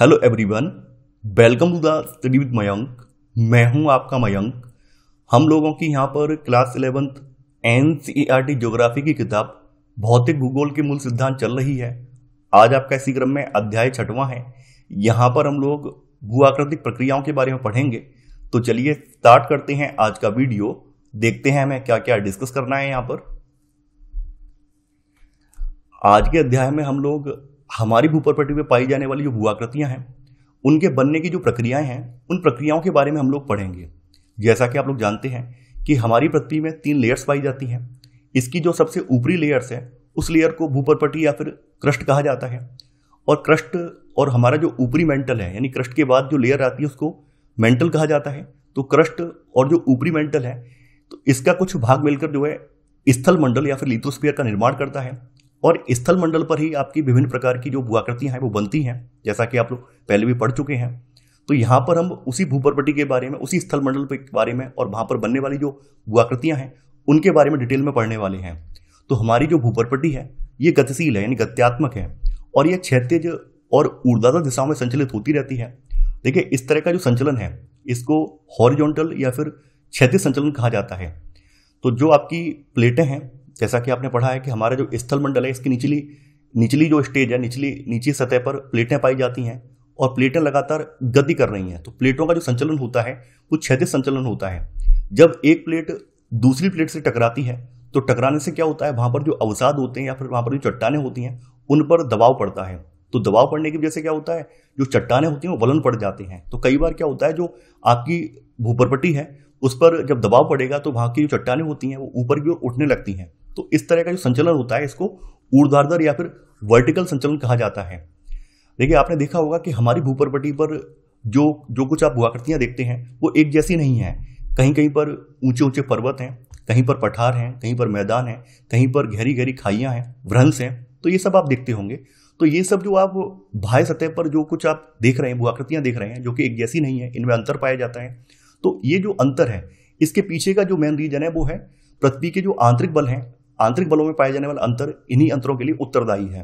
hello everyone welcome to the study with Mayank मैं हूं आपका मयंक हम लोगों की यहां पर class eleventh N C R T geography की किताब भौतिक भूगोल के मूल सिद्धांत चल रही है आज आपका इसी क्रम में अध्याय छठवां है यहां पर हम लोग भू आकृतिक प्रक्रियाओं के बारे में पढ़ेंगे तो चलिए स्टार्ट करते हैं आज का वीडियो देखते हैं हमें क्या क्या डिस्कस करना है यहाँ पर आज के अध्याय में हम लोग हमारी भूपरपट्टी में पाई जाने वाली जो भूआकृतियाँ हैं उनके बनने की जो प्रक्रियाएं हैं उन प्रक्रियाओं के बारे में हम लोग पढ़ेंगे जैसा कि आप लोग जानते हैं कि हमारी पृथ्वी में तीन लेयर्स पाई जाती हैं इसकी जो सबसे ऊपरी लेयर्स है उस लेयर को भूपरपट्टी या फिर क्रस्ट कहा जाता है और क्रस्ट और हमारा जो ऊपरी मेंटल है यानी क्रस्ट के बाद जो लेयर आती है उसको मेंटल कहा जाता है तो क्रस्ट और जो ऊपरी मेंटल है तो इसका कुछ भाग मिलकर जो है स्थल मंडल या फिर लिथोस्फीयर का निर्माण करता है और स्थल मंडल पर ही आपकी विभिन्न प्रकार की जो भूआकृतियाँ हैं वो बनती हैं जैसा कि आप लोग पहले भी पढ़ चुके हैं तो यहाँ पर हम उसी भूपरपट्टी के बारे में उसी स्थल मंडल के बारे में और वहाँ पर बनने वाली जो भूआकृतियाँ हैं उनके बारे में डिटेल में पढ़ने वाले हैं तो हमारी जो भूपरपट्टी है ये गतिशील है यानी गत्यात्मक है और ये क्षेत्रज और ऊर्ध्वाधर दिशाओं में संचलित होती रहती है देखिए इस तरह का जो संचलन है इसको हॉरिजॉन्टल या फिर क्षेत्र संचलन कहा जाता है तो जो आपकी प्लेटें हैं जैसा कि आपने पढ़ा है कि हमारा जो स्थल मंडल है इसकी निचली निचली जो स्टेज है निचली नीची सतह पर प्लेटें पाई जाती हैं और प्लेटें लगातार गति कर रही हैं तो प्लेटों का जो संचलन होता है वो क्षैतिज संचलन होता है जब एक प्लेट दूसरी प्लेट से टकराती है तो टकराने से क्या होता है वहाँ पर जो अवसाद होते हैं या फिर वहाँ पर जो चट्टाने होती हैं उन पर दबाव पड़ता है तो दबाव पड़ने की वजह से क्या होता है जो चट्टाने होती हैं वो वलन पड़ जाते हैं तो कई बार क्या होता है जो आपकी भूपरपट्टी है उस पर जब दबाव पड़ेगा तो वहाँ की जो चट्टाने होती हैं वो ऊपर की ओर उठने लगती हैं तो इस तरह का जो संचलन होता है इसको ऊर्ध्वाधर या फिर वर्टिकल संचलन कहा जाता है देखिए आपने देखा होगा कि हमारी भूपर्पटी पर जो जो कुछ आप गुआकृतियाँ देखते हैं वो एक जैसी नहीं है कहीं कहीं पर ऊंचे ऊंचे पर्वत हैं कहीं पर पठार हैं कहीं पर मैदान हैं कहीं पर गहरी गहरी खाइयाँ हैं भ्रंश हैं तो ये सब आप देखते होंगे तो ये सब जो आप बाह्य सतह पर जो कुछ आप देख रहे हैं भूआकृतियाँ देख रहे हैं जो कि एक जैसी नहीं है इनमें अंतर पाया जाता है तो ये जो अंतर है इसके पीछे का जो मेन रीजन है वो है पृथ्वी के जो आंतरिक बल हैं आंतरिक बलों में पाए जाने वाला अंतर इन्हीं अंतरों के लिए उत्तरदायी है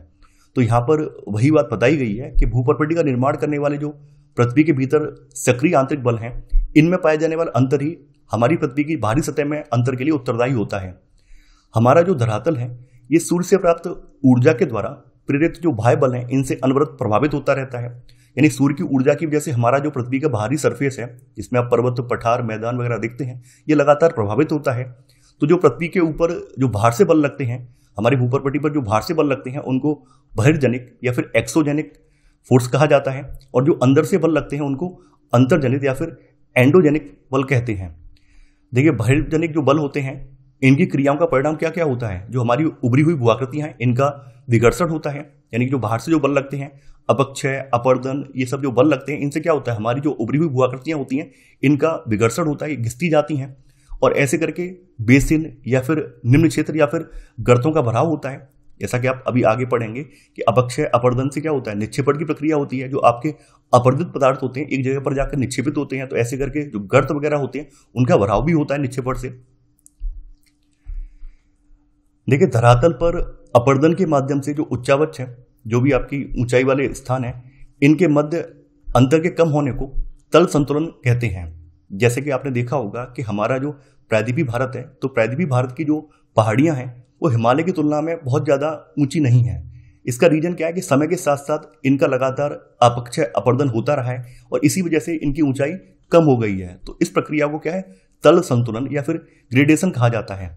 तो यहाँ पर वही बात बताई गई है कि भूपरपट्टी का निर्माण करने वाले जो पृथ्वी के भीतर सक्रिय आंतरिक बल हैं इनमें पाया जाने वाला अंतर ही हमारी पृथ्वी की बाहरी सतह में अंतर के लिए उत्तरदायी होता है हमारा जो धरातल है ये सूर्य से प्राप्त ऊर्जा के द्वारा प्रेरित जो बाह्य बल हैं इनसे अनवरत प्रभावित होता रहता है यानी सूर्य की ऊर्जा की वजह से हमारा जो पृथ्वी का बाहरी सरफेस है जिसमें आप पर्वत पठार मैदान वगैरह देखते हैं ये लगातार प्रभावित होता है तो जो पृथ्वी के ऊपर जो भार से बल लगते हैं हमारी भूपरपट्टी पर जो बाहर से बल लगते हैं उनको बहिर्जनिक या फिर एक्सोजेनिक फोर्स कहा जाता है और जो अंदर से बल लगते हैं उनको अंतर्जनित या फिर एंडोजेनिक बल कहते हैं देखिए बहिर्जनिक जो बल होते हैं इनकी क्रियाओं का परिणाम क्या क्या होता है जो हमारी उभरी हुई भूआकृतियाँ हैं इनका विघर्षण होता है यानी कि जो बाहर से जो बल लगते हैं अपक्षय अपर्दन ये सब जो बल लगते हैं इनसे क्या होता है हमारी जो उभरी हुई भूआकृतियाँ होती हैं इनका विघर्षण होता है घिसती जाती हैं और ऐसे करके बेसिन या फिर निम्न क्षेत्र या फिर गर्तों का भराव होता है जैसा कि आप अभी आगे पढ़ेंगे कि अपक्षय अपर्दन से क्या होता है निक्षेपण की प्रक्रिया होती है जो आपके अपर्दित पदार्थ होते हैं एक जगह पर जाकर निक्षेपित होते हैं तो ऐसे करके जो गर्त वगैरह होते हैं उनका भराव भी होता है निक्षेपण से देखिए धरातल पर अपर्दन के माध्यम से जो उच्चावच है जो भी आपकी ऊंचाई वाले स्थान है इनके मध्य अंतर के कम होने को तल संतुलन कहते हैं जैसे कि आपने देखा होगा कि हमारा जो प्रायद्वीपी भारत है तो प्रायद्वीपी भारत की जो पहाड़ियाँ हैं वो हिमालय की तुलना में बहुत ज़्यादा ऊंची नहीं है इसका रीजन क्या है कि समय के साथ साथ इनका लगातार अपक्षय अपर्दन होता रहा है और इसी वजह से इनकी ऊंचाई कम हो गई है तो इस प्रक्रिया को क्या है तल संतुलन या फिर ग्रेडेशन कहा जाता है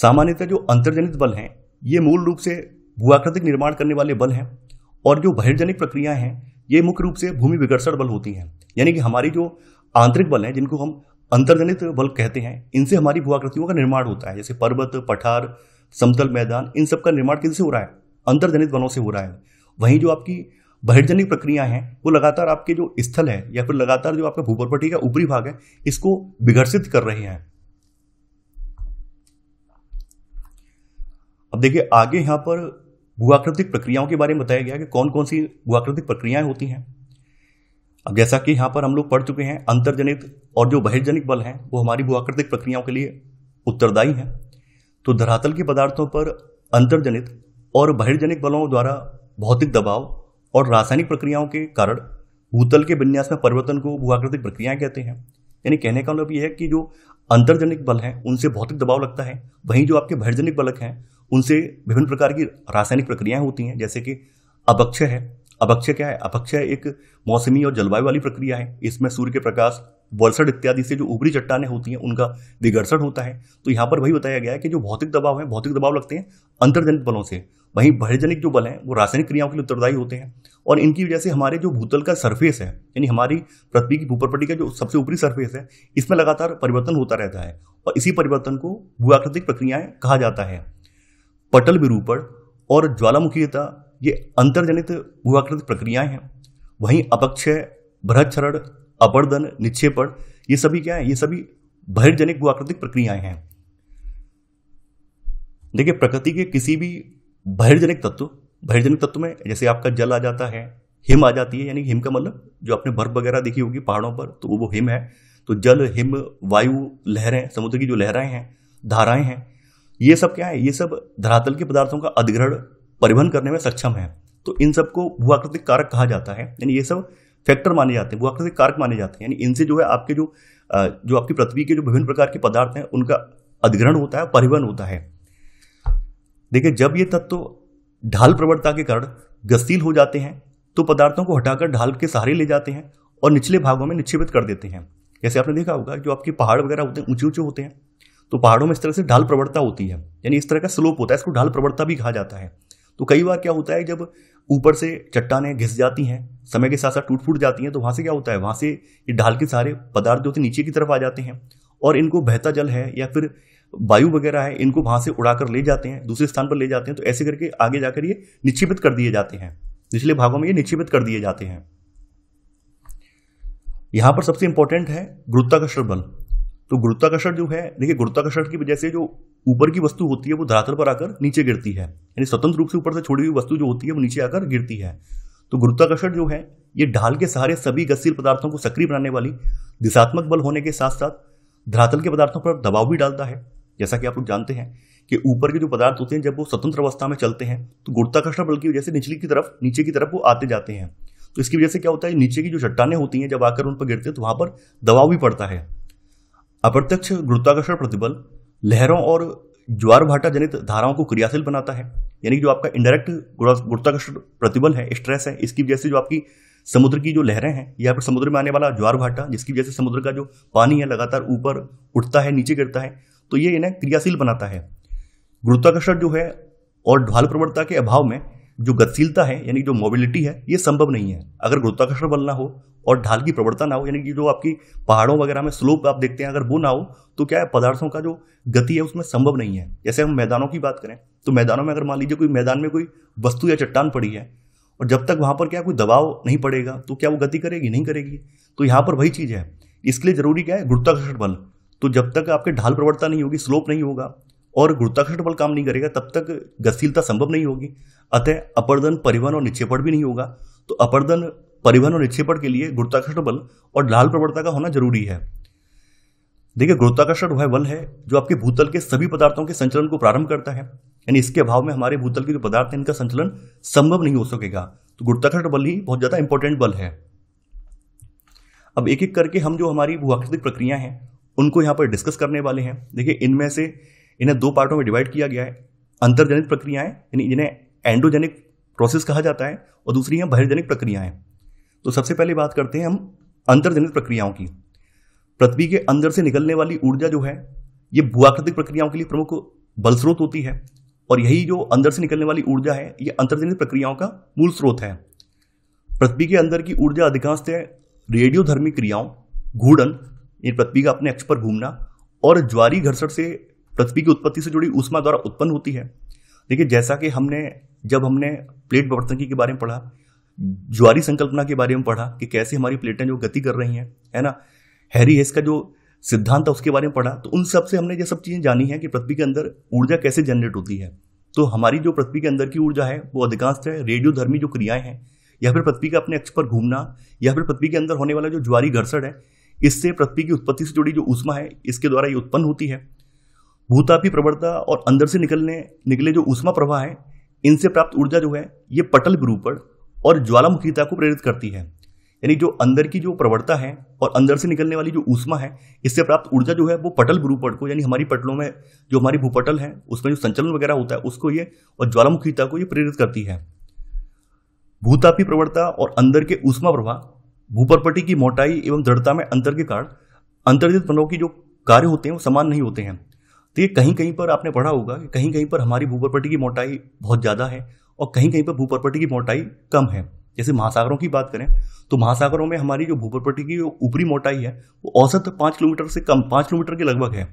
सामान्यतः जो अंतर्जनित बल हैं ये मूल रूप से भूआकृतिक निर्माण करने वाले बल हैं और जो बहिर्जनिक प्रक्रियाएं हैं ये मुख्य रूप से भूमि विकर्षण बल होती हैं यानी कि हमारी जो आंतरिक बल हैं जिनको हम अंतर्जनित बल कहते हैं इनसे हमारी भूआकृतियों का निर्माण होता है जैसे पर्वत पठार समतल मैदान इन सब का निर्माण किनसे हो रहा है अंतर्जनित बलों से हो रहा है वहीं जो आपकी बहिर्जनिक प्रक्रियाएं हैं वो लगातार आपके जो स्थल है या फिर लगातार जो आपका भूपरपटी का ऊपरी भाग है इसको विघर्षित कर रहे हैं अब देखिए आगे यहां पर भूआकृतिक प्रक्रियाओं के बारे में बताया गया कि कौन कौन सी भूआकृतिक प्रक्रियाएं होती हैं अब जैसा कि यहाँ पर हम लोग पढ़ चुके हैं अंतर्जनित और जो बहिर्जनिक बल हैं वो हमारी भूआकृतिक प्रक्रियाओं के लिए उत्तरदायी हैं तो धरातल के पदार्थों पर अंतर्जनित और बहिर्जनिक बलों द्वारा भौतिक दबाव और रासायनिक प्रक्रियाओं के कारण भूतल के विन्यास में परिवर्तन को भूआकृतिक प्रक्रियाएं कहते हैं यानी कहने का मतलब यह है कि जो अंतर्जनिक बल हैं उनसे भौतिक दबाव लगता है वहीं जो आपके बहिर्जनिक बलक हैं उनसे विभिन्न प्रकार की रासायनिक प्रक्रियाएं होती हैं जैसे कि अपक्षय है अपक्षय क्या है अपक्षय एक मौसमी और जलवायु वाली प्रक्रिया है इसमें सूर्य के प्रकाश वर्षण इत्यादि से जो ऊपरी चट्टाने होती हैं उनका दिग्घर्षण होता है तो यहाँ पर वही बताया गया है कि जो भौतिक दबाव है भौतिक दबाव लगते हैं अंतर्जनित बलों से वहीं बहिर्जनिक जो बल हैं वो रासायनिक क्रियाओं के लिए उत्तरदायी होते हैं और इनकी वजह से हमारे जो भूतल का सरफेस है यानी हमारी पृथ्वी की भूपरपट्टी का जो सबसे ऊपरी सरफेस है इसमें लगातार परिवर्तन होता रहता है और इसी परिवर्तन को भूआकृतिक प्रक्रियाएं कहा जाता है पटल विरूपण और ज्वालामुखीयता ये अंतर्जनित भूआकृति प्रक्रियाएं हैं वहीं अपक्षय भ्रक्षरण अपर्दन निक्षेपण ये सभी क्या है ये सभी बहिर्जनिक भूआकृतिक प्रक्रियाएं हैं देखिए प्रकृति के किसी भी बहिर्जनिक तत्व बहिर्जनिक तत्व में जैसे आपका जल आ जाता है हिम आ जाती है यानी हिम का मतलब जो आपने बर्फ वगैरह देखी होगी पहाड़ों पर तो वो हिम है तो जल हिम वायु लहरें समुद्र की जो लहराएं हैं धाराएं हैं ये सब क्या है ये सब धरातल के पदार्थों का अधिग्रहण परिवहन करने में सक्षम है तो इन सबको भूआकृतिक कारक कहा जाता है यानी ये सब फैक्टर माने जाते हैं भूआकृतिक कारक माने जाते हैं यानी इनसे जो है आपके जो जो आपकी पृथ्वी के जो विभिन्न प्रकार के पदार्थ हैं उनका अधिग्रहण होता है परिवहन होता है देखिए जब ये तत्व ढाल प्रवणता के कारण गतिशील हो जाते हैं तो पदार्थों को हटाकर ढाल के सहारे ले जाते हैं और निचले भागों में निक्षेपित कर देते हैं जैसे आपने देखा होगा जो आपके पहाड़ वगैरह होते हैं ऊंचे ऊंचे होते हैं तो पहाड़ों में इस तरह से ढाल प्रवणता होती है यानी इस तरह का स्लोप होता है इसको ढाल प्रवणता भी कहा जाता है तो कई बार क्या होता है जब ऊपर से चट्टाने घिस जाती हैं समय के साथ साथ टूट फूट जाती हैं तो वहाँ से क्या होता है वहाँ से ये ढाल के सारे पदार्थ जो थे नीचे की तरफ आ जाते हैं और इनको बहता जल है या फिर वायु वगैरह है इनको वहाँ से उड़ाकर ले जाते हैं दूसरे स्थान पर ले जाते हैं तो ऐसे करके आगे जाकर ये निक्षेपित कर दिए जाते हैं निचले भागों में ये निक्षेपित कर दिए जाते हैं यहाँ पर सबसे इंपॉर्टेंट है गुरुत्वाकर्षण बल तो गुरुत्वाकर्षण जो है देखिए गुरुत्वाकर्षण की वजह से जो ऊपर की वस्तु होती है वो धरातल पर आकर नीचे गिरती है यानी स्वतंत्र रूप से ऊपर से छोड़ी हुई वस्तु जो होती है वो नीचे आकर गिरती है तो गुरुत्वाकर्षण जो है ये ढाल के सहारे सभी गतिशील पदार्थों को सक्रिय बनाने वाली दिशात्मक बल होने के साथ साथ धरातल के पदार्थों पर दबाव भी डालता है जैसा कि आप लोग जानते हैं कि ऊपर के जो पदार्थ होते हैं जब वो स्वतंत्र अवस्था में चलते हैं तो गुरुत्वाकर्षण बल की वजह से निचली की तरफ नीचे की तरफ वो आते जाते हैं तो इसकी वजह से क्या होता है नीचे की जो चट्टाने होती हैं जब आकर उन पर गिरते हैं तो वहाँ पर दबाव भी पड़ता है अप्रत्यक्ष गुरुत्वाकर्षण प्रतिबल लहरों और ज्वार भाटा जनित धाराओं को क्रियाशील बनाता है यानी कि जो आपका इंडायरेक्ट गुरुत्वाकर्षण प्रतिबल है स्ट्रेस है इसकी वजह से जो आपकी समुद्र की जो लहरें हैं या फिर समुद्र में आने वाला ज्वार भाटा जिसकी वजह से समुद्र का जो पानी है लगातार ऊपर उठता है नीचे गिरता है तो ये इन्हें क्रियाशील बनाता है गुरुत्वाकर्षण जो है और ढाल प्रवणता के अभाव में जो गतिशीलता है यानी जो मोबिलिटी है ये संभव नहीं है अगर गुरुत्वाकर्षण बल ना हो और ढाल की प्रवणता ना हो यानी कि जो आपकी पहाड़ों वगैरह में स्लोप आप देखते हैं अगर वो ना हो तो क्या है पदार्थों का जो गति है उसमें संभव नहीं है जैसे हम मैदानों की बात करें तो मैदानों में अगर मान लीजिए कोई मैदान में कोई वस्तु या चट्टान पड़ी है और जब तक वहाँ पर क्या कोई दबाव नहीं पड़ेगा तो क्या वो गति करेगी नहीं करेगी तो यहाँ पर वही चीज़ है इसके लिए ज़रूरी क्या है गुरुत्वाकर्षण बल तो जब तक आपके ढाल प्रवणता नहीं होगी स्लोप नहीं होगा और गुरुत्वाकर्षण बल काम नहीं करेगा तब तक गतिशीलता संभव नहीं होगी अतः अपर्दन परिवहन और निक्षेपण भी नहीं होगा तो अपर्दन परिवहन और निक्षेपण के लिए गुरुत्वाकर्षण बल और लाल प्रवणता का होना जरूरी है देखिए गुरुत्वाकर्षण वह बल है जो आपके भूतल के सभी पदार्थों के संचलन को प्रारंभ करता है यानी इसके अभाव में हमारे भूतल के जो पदार्थ हैं इनका संचलन संभव नहीं हो सकेगा तो गुरुत्वाकर्षण बल ही बहुत ज़्यादा इंपॉर्टेंट बल है अब एक एक करके हम जो हमारी भूआकृतिक प्रक्रिया हैं उनको यहाँ पर डिस्कस करने वाले हैं देखिए इनमें से इन्हें दो पार्टों में डिवाइड किया गया है अंतर्जनित प्रक्रियाएं यानी जिन्हें एंडोजेनिक प्रोसेस कहा जाता है और दूसरी है बहिर्जनिक प्रक्रियाएं तो सबसे पहले बात करते हैं हम अंतर्जनित प्रक्रियाओं की पृथ्वी के अंदर से निकलने वाली ऊर्जा जो है ये भूआकृतिक प्रक्रियाओं के लिए प्रमुख बल स्रोत होती है और यही जो अंदर से निकलने वाली ऊर्जा है ये अंतर्जनित प्रक्रियाओं का मूल स्रोत है पृथ्वी के अंदर की ऊर्जा अधिकांशतः रेडियोधर्मी क्रियाओं घूर्णन ये पृथ्वी का अपने अक्ष पर घूमना और ज्वारी घर्षण से पृथ्वी की उत्पत्ति से जुड़ी ऊष्मा द्वारा उत्पन्न होती है देखिए जैसा कि हमने जब हमने प्लेट प्रवर्तन के बारे में पढ़ा ज्वारी संकल्पना के बारे में पढ़ा कि कैसे हमारी प्लेटें जो गति कर रही हैं है ना हैरी हेस का जो सिद्धांत था उसके बारे में पढ़ा तो उन सब से हमने ये सब चीज़ें जानी है कि पृथ्वी के अंदर ऊर्जा कैसे जनरेट होती है तो हमारी जो पृथ्वी के अंदर की ऊर्जा है वो अधिकांश है रेडियोधर्मी जो क्रियाएं हैं या फिर पृथ्वी का अपने अक्ष पर घूमना या फिर पृथ्वी के अंदर होने वाला जो ज्वारी घर्षण है इससे पृथ्वी की उत्पत्ति से जुड़ी जो ऊष्मा है इसके द्वारा ये उत्पन्न होती है भूतापी प्रवणता और अंदर से निकलने निकले जो ऊष्मा प्रवाह है इनसे प्राप्त ऊर्जा जो है ये पटल के और ज्वालामुखीता को प्रेरित करती है यानी जो अंदर की जो प्रवणता है और अंदर से निकलने वाली जो ऊष्मा है इससे प्राप्त ऊर्जा जो है वो पटल भूपट को यानी हमारी पटलों में जो हमारी भूपटल है उसमें जो संचलन वगैरह होता है उसको ये और ज्वालामुखीता को ये प्रेरित करती है भूतापी प्रवणता और अंदर के ऊष्मा प्रवाह भूपरपटी की मोटाई एवं दृढ़ता में अंतर के कारण अंतर्जित पनों की जो कार्य होते हैं वो समान नहीं होते हैं तो ये कहीं कहीं पर आपने पढ़ा होगा कि कहीं कहीं पर हमारी भूपरपटी की मोटाई बहुत ज़्यादा है और कहीं कहीं पर भूपरपट्टी की मोटाई कम है जैसे महासागरों की बात करें तो महासागरों में हमारी जो भूपरपट्टी की ऊपरी मोटाई है वो औसत पाँच किलोमीटर से कम पाँच किलोमीटर के लगभग है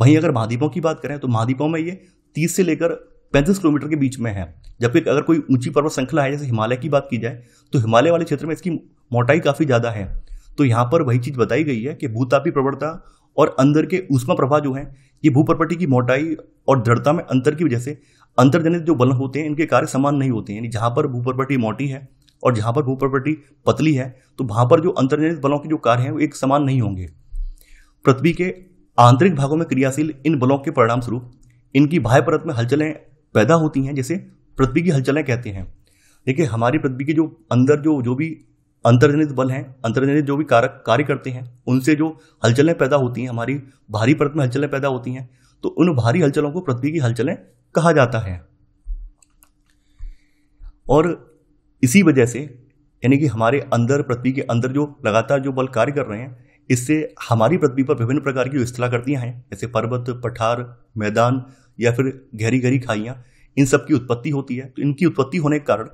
वहीं अगर महाद्वीपों की बात करें तो महाद्वीपों में ये तीस से लेकर पैंतीस किलोमीटर के बीच में है जबकि अगर कोई ऊंची पर्वत श्रृंखला है जैसे हिमालय की बात की जाए तो हिमालय वाले क्षेत्र में इसकी मोटाई काफ़ी ज़्यादा है तो यहाँ पर वही चीज़ बताई गई है कि भूतापी प्रवणता और अंदर के ऊष्मा प्रभाव जो है ये भूपरपट्टी की मोटाई और दृढ़ता में अंतर की वजह से अंतर्जनित जो बल होते हैं इनके कार्य समान नहीं होते हैं जहाँ पर भूपरपट्टी मोटी है और जहाँ पर भूपरपट्टी पतली है तो वहाँ पर जो अंतर्जनित बलों के जो कार्य हैं वो एक समान नहीं होंगे पृथ्वी के आंतरिक भागों में क्रियाशील इन बलों के परिणाम स्वरूप इनकी बाह्य परत में हलचलें पैदा होती हैं जैसे पृथ्वी की हलचलें कहते हैं देखिए हमारी पृथ्वी के जो अंदर जो जो भी अंतर्जनित बल हैं अंतर्जनित जो भी कारक कार्य करते हैं उनसे जो हलचलें पैदा होती हैं हमारी भारी परत में हलचलें पैदा होती हैं तो उन भारी हलचलों को पृथ्वी की हलचलें कहा जाता है और इसी वजह से यानी कि हमारे अंदर पृथ्वी के अंदर जो लगातार जो बल कार्य कर रहे हैं इससे हमारी पृथ्वी पर विभिन्न प्रकार की करती हैं जैसे पर्वत पठार मैदान या फिर गहरी गहरी खाइयाँ इन सब की उत्पत्ति होती है तो इनकी उत्पत्ति होने के कारण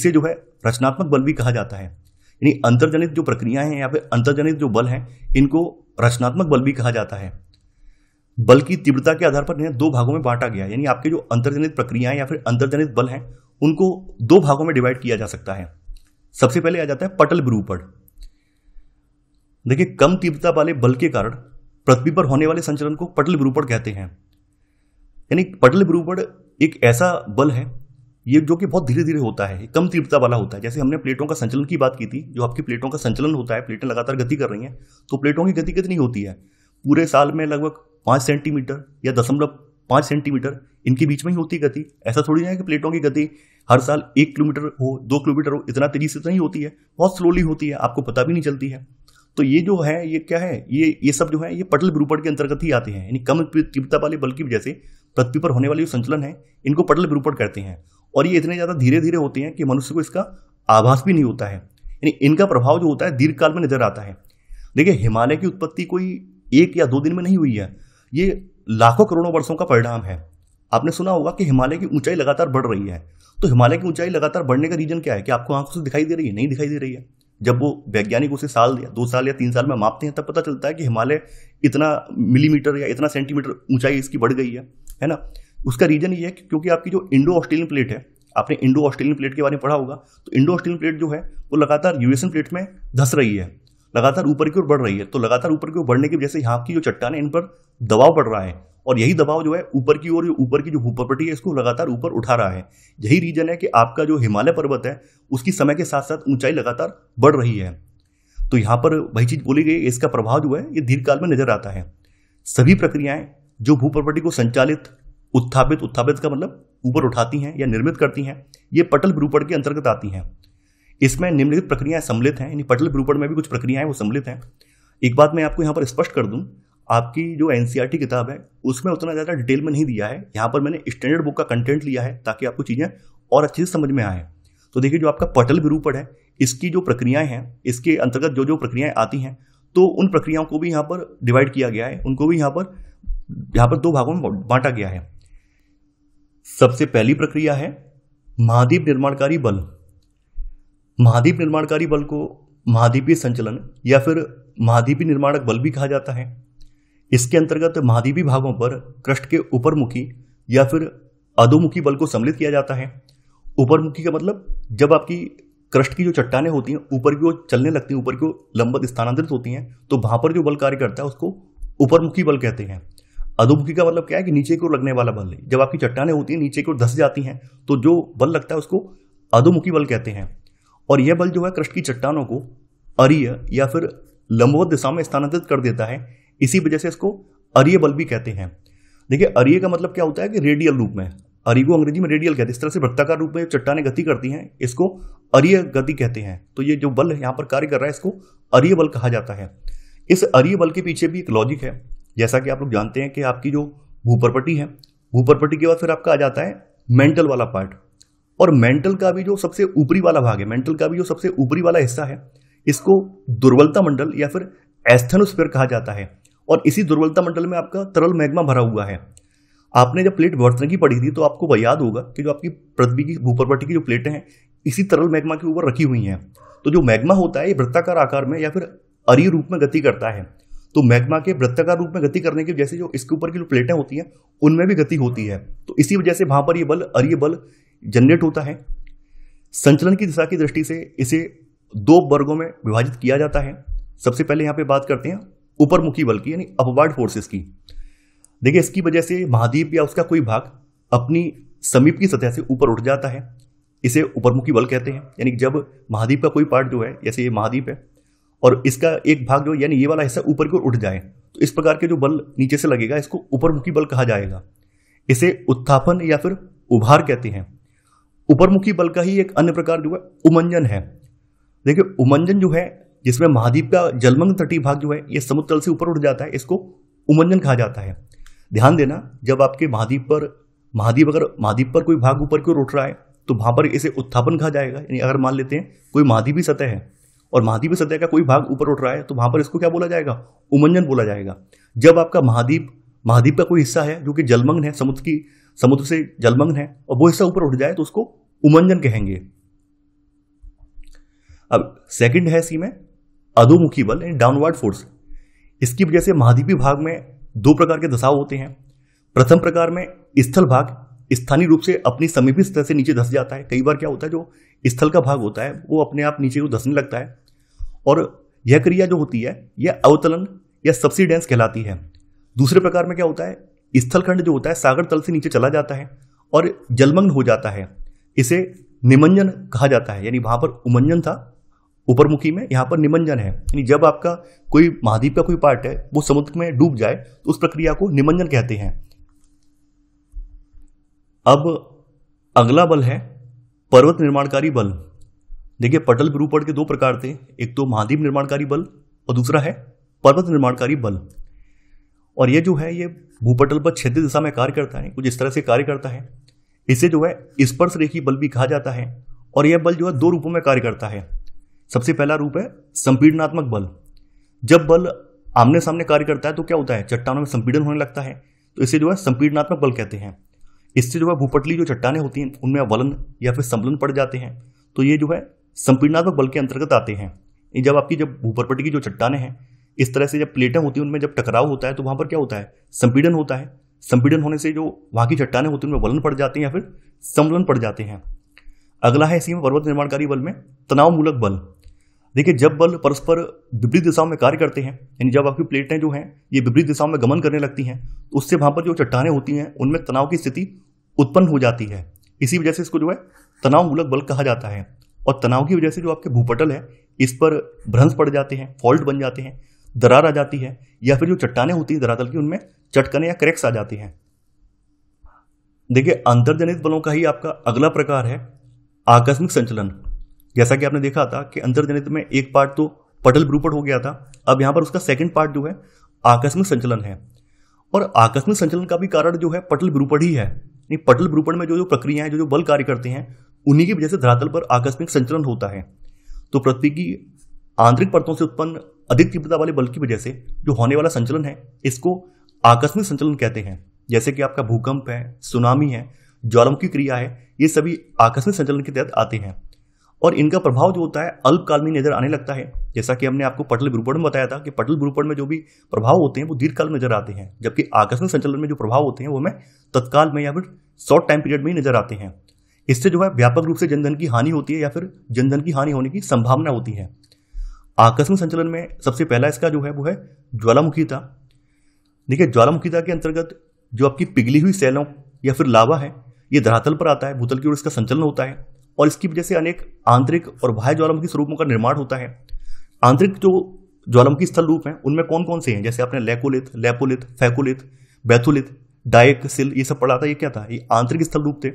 इसे जो है रचनात्मक बल भी कहा जाता है यानी अंतर्जनित जो प्रक्रियाएं हैं या फिर अंतर्जनित जो बल हैं इनको रचनात्मक बल भी कहा जाता है बल की तीव्रता के आधार पर इन्हें दो भागों में बांटा गया यानी आपके जो अंतर्जनित प्रक्रियाएं या फिर अंतर्जनित बल हैं उनको दो भागों में डिवाइड किया जा सकता है सबसे पहले आ जाता है पटल विरूपण देखिए कम तीव्रता वाले बल के कारण पृथ्वी पर होने वाले संचलन को पटल विरूपण कहते हैं यानी पटल विरूपण एक ऐसा बल है ये जो कि बहुत धीरे धीरे होता है कम तीव्रता वाला होता है जैसे हमने प्लेटों का संचलन की बात की थी जो आपकी प्लेटों का संचलन होता है प्लेटें लगातार गति कर रही हैं तो प्लेटों की गति कितनी होती है पूरे साल में लगभग पाँच सेंटीमीटर या दशमलव पाँच सेंटीमीटर इनके बीच में ही होती गति ऐसा थोड़ी नहीं है कि प्लेटों की गति हर साल एक किलोमीटर हो दो किलोमीटर हो इतना तेजी से तो नहीं होती है बहुत स्लोली होती है आपको पता भी नहीं चलती है तो ये जो है ये क्या है ये ये सब जो है ये पटल विरूपण के अंतर्गत ही आते हैं यानी कम तीव्रता वाले बल्कि जैसे पृथ्वी पर होने वाले जो संचलन है इनको पटल विरूपण कहते हैं और ये इतने ज़्यादा धीरे धीरे होते हैं कि मनुष्य को इसका आभास भी नहीं होता है यानी इनका प्रभाव जो होता है दीर्घ काल में नजर आता है देखिए हिमालय की उत्पत्ति कोई एक या दो दिन में नहीं हुई है ये लाखों करोड़ों वर्षों का परिणाम है आपने सुना होगा कि हिमालय की ऊंचाई लगातार बढ़ रही है तो हिमालय की ऊंचाई लगातार बढ़ने का रीजन क्या है कि आपको आंखों से दिखाई दे रही है नहीं दिखाई दे रही है जब वो वैज्ञानिक उसे साल या दो साल या तीन साल में मापते हैं तब पता चलता है कि हिमालय इतना मिलीमीटर या इतना सेंटीमीटर ऊंचाई इसकी बढ़ गई है है ना उसका रीजन ये है कि क्योंकि आपकी जो इंडो ऑस्ट्रेलियन प्लेट है आपने इंडो ऑस्ट्रेलियन प्लेट के बारे में पढ़ा होगा तो इंडो ऑस्ट्रेलियन प्लेट जो है वो लगातार यूएसएन प्लेट में धस रही है लगातार ऊपर की ओर बढ़ रही है तो लगातार ऊपर की ओर बढ़ने की वजह से यहाँ की जो चट्टान है इन पर दबाव पड़ रहा है और यही दबाव जो है ऊपर की ओर ऊपर की जो भूपर्पटी है इसको लगातार ऊपर उठा रहा है यही रीजन है कि आपका जो हिमालय पर्वत है उसकी समय के साथ साथ ऊंचाई लगातार बढ़ रही है तो यहाँ पर वही चीज़ बोली गई इसका प्रभाव जो है ये दीर्घकाल में नजर आता है सभी प्रक्रियाएं जो भूपर्पटी को संचालित उत्थापित उत्थापित का मतलब ऊपर उठाती हैं या निर्मित करती हैं ये पटल भूपट के अंतर्गत आती हैं इसमें निम्नलिखित प्रक्रियाएं सम्मिलित हैं यानी पटल विरूपण में भी कुछ प्रक्रियाएं वो सम्मिलित हैं एक बात मैं आपको यहाँ पर स्पष्ट कर दूँ आपकी जो एन e किताब है उसमें उतना ज़्यादा डिटेल में नहीं दिया है यहाँ पर मैंने स्टैंडर्ड बुक का कंटेंट लिया है ताकि आपको चीज़ें और अच्छे से समझ में आए तो देखिए जो आपका पटल विरूपण है इसकी जो प्रक्रियाएं हैं इसके अंतर्गत जो जो प्रक्रियाएं आती हैं तो उन प्रक्रियाओं को भी यहाँ पर डिवाइड किया गया है उनको भी यहाँ पर यहाँ पर दो भागों में बांटा गया है सबसे पहली प्रक्रिया है महाद्वीप निर्माणकारी बल महाद्वीप निर्माणकारी बल को महाद्वीपीय संचलन या फिर महाद्वीपीय निर्माणक बल भी कहा जाता है इसके अंतर्गत महाद्वीपी भागों पर क्रस्ट के ऊपरमुखी या फिर अधोमुखी बल को सम्मिलित किया जाता है ऊपरमुखी का मतलब जब आपकी कृष्ठ की जो चट्टाने होती हैं ऊपर की ओर चलने लगती हैं ऊपर की ओर लंबत स्थानांतरित होती हैं तो वहां पर जो बल कार्य करता है उसको ऊपरमुखी बल कहते हैं अधोमुखी का मतलब क्या है कि नीचे की ओर लगने वाला बल जब आपकी चट्टाने होती हैं नीचे की ओर धस जाती हैं तो जो बल लगता है उसको अधोमुखी बल कहते हैं और यह बल जो है कृष्ण की चट्टानों को अरिय या फिर लंबवत दिशा में स्थानांतरित कर देता है इसी वजह से इसको अरिय बल भी कहते हैं देखिए अरिय का मतलब क्या होता है कि रेडियल रूप में अरी को अंग्रेजी में रेडियल कहते हैं इस तरह से वृत्ताकार रूप में चट्टाने गति करती हैं इसको अरिय गति कहते हैं तो ये जो बल यहाँ पर कार्य कर रहा है इसको अरिय बल कहा जाता है इस अरिय बल के पीछे भी एक लॉजिक है जैसा कि आप लोग जानते हैं कि आपकी जो भूपरपट्टी है भूपरपट्टी के बाद फिर आपका आ जाता है मेंटल वाला पार्ट और मेंटल का भी जो सबसे ऊपरी वाला भाग है मेंटल का भी जो सबसे ऊपरी वाला हिस्सा है इसको दुर्बलता मंडल या फिर एस्थेनोस्फेयर कहा जाता है और इसी दुर्बलता मंडल में आपका तरल मैग्मा भरा हुआ है आपने जब प्लेट वर्तन की पढ़ी थी तो आपको याद होगा कि जो आपकी पृथ्वी की भूपरपट्टी की जो प्लेटें हैं इसी तरल मैग्मा के ऊपर रखी हुई हैं तो जो मैग्मा होता है ये वृत्ताकार आकार में या फिर अरी रूप में गति करता है तो मैग्मा के वृत्ताकार रूप में गति करने के जैसे जो इसके ऊपर की जो प्लेटें होती हैं उनमें भी गति होती है तो इसी वजह से वहां पर ये बल अरी बल जनरेट होता है संचलन की दिशा की दृष्टि से इसे दो वर्गों में विभाजित किया जाता है सबसे पहले यहां पे बात करते हैं उपरमुखी बल की यानी अपवर्ड फोर्सेस की देखिए इसकी वजह से महाद्वीप या उसका कोई भाग अपनी समीप की सतह से ऊपर उठ जाता है इसे उपरमुखी बल कहते हैं यानी जब महाद्वीप का कोई पार्ट जो है जैसे ये महाद्वीप है और इसका एक भाग जो यानी ये वाला हिस्सा ऊपर की ओर उठ जाए तो इस प्रकार के जो बल नीचे से लगेगा इसको ऊपरमुखी बल कहा जाएगा इसे उत्थापन या फिर उभार कहते हैं उपरमुखी बल का ही एक अन्य प्रकार जो है उमंजन है देखिए उमंजन जो है जिसमें महाद्वीप का जलमंग तटीय भाग जो है ये समुद्र तल से ऊपर उठ जाता है इसको उमंजन कहा जाता है ध्यान देना जब आपके महाद्वीप पर महाद्वीप अगर महाद्वीप पर कोई भाग ऊपर की ओर उठ रहा है तो वहाँ पर इसे उत्थापन कहा जाएगा यानी अगर मान लेते हैं कोई महाद्वीपी सतह है और महाद्वीपी सतह का कोई भाग ऊपर उठ रहा है तो वहाँ पर इसको क्या बोला जाएगा उमंजन बोला जाएगा जब आपका महाद्वीप महाद्वीप का कोई हिस्सा है जो कि जलमग्न है समुद्र की समुद्र से जलमग्न है और वो हिस्सा ऊपर उठ जाए तो उसको उमंजन कहेंगे अब सेकंड है इसी में अधोमुखी बल यानी डाउनवर्ड फोर्स इसकी वजह से महाद्वीपीय भाग में दो प्रकार के दशाव होते हैं प्रथम प्रकार में स्थल भाग स्थानीय रूप से अपनी समीपित स्तर से नीचे धस जाता है कई बार क्या होता है जो स्थल का भाग होता है वो अपने आप नीचे को धसने लगता है और यह क्रिया जो होती है यह अवतलन या सब्सिडेंस कहलाती है दूसरे प्रकार में क्या होता है स्थलखंड जो होता है सागर तल से नीचे चला जाता है और जलमग्न हो जाता है इसे निमंजन कहा जाता है यानी वहाँ पर उमंजन था उपरमुखी में यहाँ पर निमंजन है यानी जब आपका कोई महाद्वीप का कोई पार्ट है वो समुद्र में डूब जाए तो उस प्रक्रिया को निमंजन कहते हैं अब अगला बल है पर्वत निर्माणकारी बल देखिए पटल विरूपण के दो प्रकार थे एक तो महाद्वीप निर्माणकारी बल और दूसरा है पर्वत निर्माणकारी बल और ये जो है ये भूपटल पर क्षेत्र दिशा में कार्य करता है कुछ इस तरह से कार्य करता है इसे जो है स्पर्श रेखी बल भी कहा जाता है और यह बल जो है दो रूपों में कार्य करता है सबसे पहला रूप है संपीडनात्मक बल जब बल आमने सामने कार्य करता है तो क्या होता है चट्टानों में संपीडन होने लगता है तो इसे जो है संपीडनात्मक बल कहते हैं इससे जो है भूपटली जो चट्टाने होती हैं उनमें वलन या फिर संबलन पड़ जाते हैं तो ये जो है संपीडनात्मक बल के अंतर्गत आते हैं जब आपकी जब भूपटपटी की जो चट्टाने हैं इस तरह से जब प्लेटें होती हैं उनमें जब टकराव होता है तो वहाँ पर क्या होता है संपीड़न होता है संपीड़न होने से जो वहाँ की चट्टाने होती हैं उनमें वलन पड़ जाते हैं या फिर समलन पड़ जाते हैं अगला है इसी में पर्वत निर्माणकारी बल में तनावमूलक बल देखिए जब बल परस्पर विपरीत दिशाओं में कार्य करते हैं यानी जब आपकी प्लेटें जो हैं ये विपरीत दिशाओं में गमन करने लगती हैं तो उससे वहाँ पर जो चट्टाने होती हैं उनमें तनाव की स्थिति उत्पन्न हो जाती है इसी वजह से इसको जो है तनावमूलक बल कहा जाता है और तनाव की वजह से जो आपके भूपटल है इस पर भ्रंश पड़ जाते हैं फॉल्ट बन जाते हैं दरार आ जाती है या फिर जो चट्टाने होती हैं धरातल की उनमें चटकने या क्रैक्स आ जाती हैं देखिए अंतर्जनित बलों का ही आपका अगला प्रकार है आकस्मिक संचलन जैसा कि आपने देखा था कि अंतर्जनित में एक पार्ट तो पटल ब्रूपट हो गया था अब यहां पर उसका सेकंड पार्ट जो है आकस्मिक संचलन है और आकस्मिक संचलन का भी कारण जो है पटल ब्रूपट ही है पटल भ्रूपट में जो जो प्रक्रियाएं जो जो बल कार्य करते हैं उन्हीं की वजह से धरातल पर आकस्मिक संचलन होता है तो पृथ्वी की आंतरिक परतों से उत्पन्न अधिक तीव्रता वाले बल की वजह से जो होने वाला संचलन है इसको आकस्मिक संचलन कहते हैं जैसे कि आपका भूकंप है सुनामी है ज्वालामुखी क्रिया है ये सभी आकस्मिक संचलन के तहत आते हैं और इनका प्रभाव जो होता है अल्पकाल में नजर आने लगता है जैसा कि हमने आपको पटल विरूपण में बताया था कि पटल विरूपण में जो भी प्रभाव होते हैं वो दीर्घकाल में नजर आते हैं जबकि आकस्मिक संचलन में जो प्रभाव होते हैं वो हमें तत्काल में या फिर शॉर्ट टाइम पीरियड में ही नजर आते हैं इससे जो है व्यापक रूप से जनधन की हानि होती है या फिर जनधन की हानि होने की संभावना होती है आकस्मिक संचलन में सबसे पहला इसका जो है वो है ज्वालामुखीता देखिए ज्वालामुखीता के अंतर्गत जो आपकी पिघली हुई सेलों या फिर लावा है ये धरातल पर आता है भूतल की ओर इसका संचलन होता है और इसकी वजह से अनेक आंतरिक और बाह्य ज्वालामुखी स्वरूपों का निर्माण होता है आंतरिक जो ज्वालामुखी स्थल रूप हैं उनमें कौन कौन से हैं जैसे आपने लेकोलिथ लेपोलिथ फैकोलिथ बैथुलिथ डायक सिल ये सब पढ़ा था ये क्या था ये आंतरिक स्थल रूप थे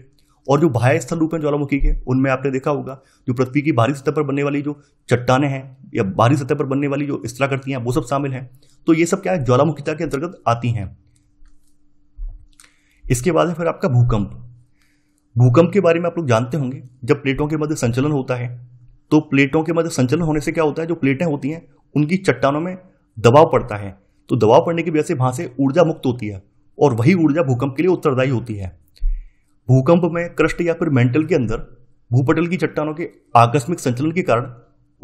और जो बाह्य स्थल रूप है ज्वालामुखी के उनमें आपने देखा होगा जो पृथ्वी की बाहरी सतह पर बनने वाली जो चट्टाने हैं या बाहरी सतह पर बनने वाली जो स्तर करती हैं वो सब शामिल हैं तो ये सब क्या है ज्वालामुखीता के अंतर्गत आती हैं इसके बाद है फिर आपका भूकंप भूकंप के बारे में आप लोग जानते होंगे जब प्लेटों के मध्य संचलन होता है तो प्लेटों के मध्य संचलन होने से क्या होता है जो प्लेटें होती हैं उनकी चट्टानों में दबाव पड़ता है तो दबाव पड़ने की वजह से वहाँ से ऊर्जा मुक्त होती है और वही ऊर्जा भूकंप के लिए उत्तरदायी होती है भूकंप में क्रस्ट या फिर मेंटल के अंदर भूपटल की चट्टानों के आकस्मिक संचलन के कारण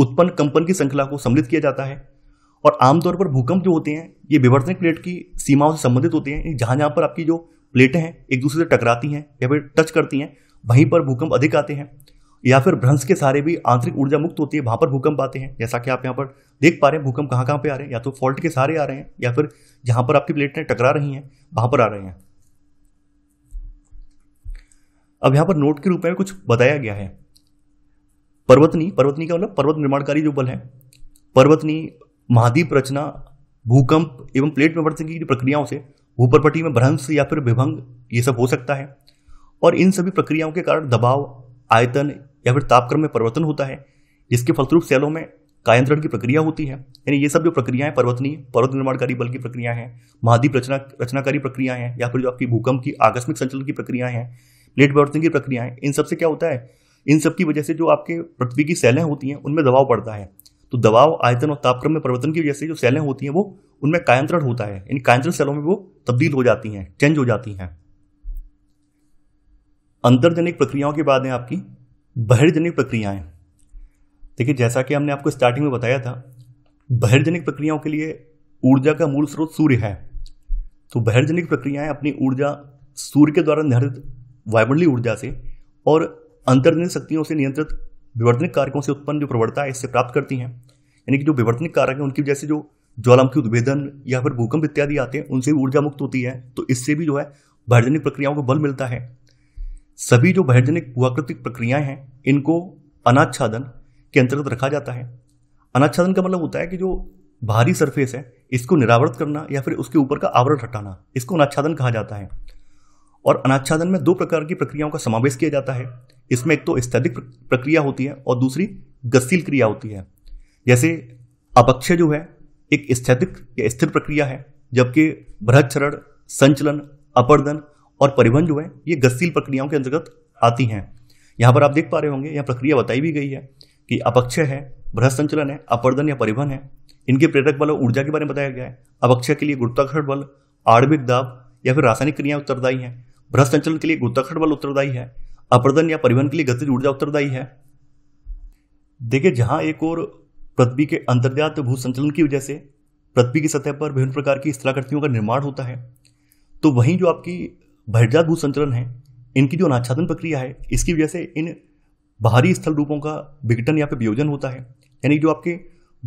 उत्पन्न कंपन की श्रृंखला को सम्मिलित किया जाता है और आमतौर पर भूकंप जो होते हैं ये विवर्तनिक प्लेट की सीमाओं से संबंधित होते हैं जहां जहाँ पर आपकी जो प्लेटें हैं एक दूसरे से टकराती हैं या फिर टच करती हैं वहीं पर भूकंप अधिक आते हैं या फिर भ्रंश के सारे भी आंतरिक ऊर्जा मुक्त होती है वहाँ पर भूकंप आते हैं जैसा कि आप यहाँ पर देख पा रहे हैं भूकंप कहाँ कहाँ पे आ रहे हैं या तो फॉल्ट के सारे आ रहे हैं या फिर जहाँ पर आपकी प्लेटें टकरा रही हैं वहाँ पर आ रहे हैं अब यहां पर नोट के रूप में कुछ बताया गया है पर्वतनी पर्वतनी का मतलब पर्वत निर्माणकारी जो बल है पर्वतनी महाद्वीप रचना भूकंप एवं प्लेट परिवर्तन की प्रक्रियाओं से भूपरपटी में भ्रंश या फिर विभंग ये सब हो सकता है और इन सभी प्रक्रियाओं के कारण दबाव आयतन या फिर तापक्रम में परिवर्तन होता है जिसके फलस्वरूप सेलों में कायंत्रण की प्रक्रिया होती है यानी ये सब जो प्रक्रियाएं पर्वतनी पर्वत निर्माणकारी बल की प्रक्रियाएं हैं महाद्वीप रचना रचनाकारी प्रक्रियाएं हैं या फिर जो आपकी भूकंप की आकस्मिक संचलन की प्रक्रियाएं हैं लेट बर्थिंग की प्रक्रियाएं इन सब से क्या होता है इन सब की वजह से जो आपके पृथ्वी की सैलें होती हैं उनमें दबाव पड़ता है तो दबाव आयतन और तापक्रम में परिवर्तन की वजह से जो सैलें होती हैं वो उनमें कायंत्रण होता है इन कायंत्रण सेलों में वो तब्दील हो जाती हैं चेंज हो जाती हैं अंतर्जनिक प्रक्रियाओं के बाद हैं आपकी बहिर्जनिक प्रक्रियाएं देखिए जैसा कि हमने आपको स्टार्टिंग में बताया था बहिर्जनिक प्रक्रियाओं के लिए ऊर्जा का मूल स्रोत सूर्य है तो बहिर्जनिक प्रक्रियाएं अपनी ऊर्जा सूर्य के द्वारा निर्धारित वायुमंडलीय ऊर्जा से और अंतर्निहित शक्तियों से नियंत्रित विवर्तनिक कारकों से उत्पन्न जो प्रवणता है इससे प्राप्त करती हैं यानी कि जो विवर्तनिक कारक हैं उनकी वजह से जो ज्वालामुखी उद्भेदन या फिर भूकंप इत्यादि आते हैं उनसे भी ऊर्जा मुक्त होती है तो इससे भी जो है भयजनिक प्रक्रियाओं को बल मिलता है सभी जो भयजनिक भूआकृतिक प्रक्रियाएं हैं इनको अनाच्छादन के अंतर्गत रखा जाता है अनाच्छादन का मतलब होता है कि जो भारी सरफेस है इसको निरावृत करना या फिर उसके ऊपर का आवरण हटाना इसको अनाच्छादन कहा जाता है और अनाच्छादन में दो प्रकार की प्रक्रियाओं का समावेश किया जाता है इसमें एक तो स्थैतिक प्रक्रिया होती है और दूसरी गतिशील क्रिया होती है जैसे अपक्षय जो है एक स्थैतिक या स्थिर प्रक्रिया है जबकि बृहच्छरण संचलन अपर्दन और परिवहन जो है ये गतिशील प्रक्रियाओं के अंतर्गत आती हैं यहाँ पर आप देख पा रहे होंगे यहाँ प्रक्रिया बताई भी गई है कि अपक्षय है बृहद संचलन है अपर्दन या परिवहन है इनके प्रेरक बल और ऊर्जा के बारे में बताया गया है अपक्षय के लिए गुरुत्वाकर्षण बल आणविक दाब या फिर रासायनिक क्रियाएं उत्तरदायी हैं भ्रष्ट संचलन के लिए गुरुत्वाकर्षण बल उत्तरदायी है अपर्दन या परिवहन के लिए गतिज ऊर्जा उत्तरदायी है देखिए जहां एक और पृथ्वी के अंतर्जात भू संचलन की वजह से पृथ्वी की सतह पर विभिन्न प्रकार की स्थलाकृतियों का निर्माण होता है तो वहीं जो आपकी बहिर्जात भू संचलन है इनकी जो अनाच्छादन प्रक्रिया है इसकी वजह से इन बाहरी स्थल रूपों का विघटन या फिर वियोजन होता है यानी जो आपके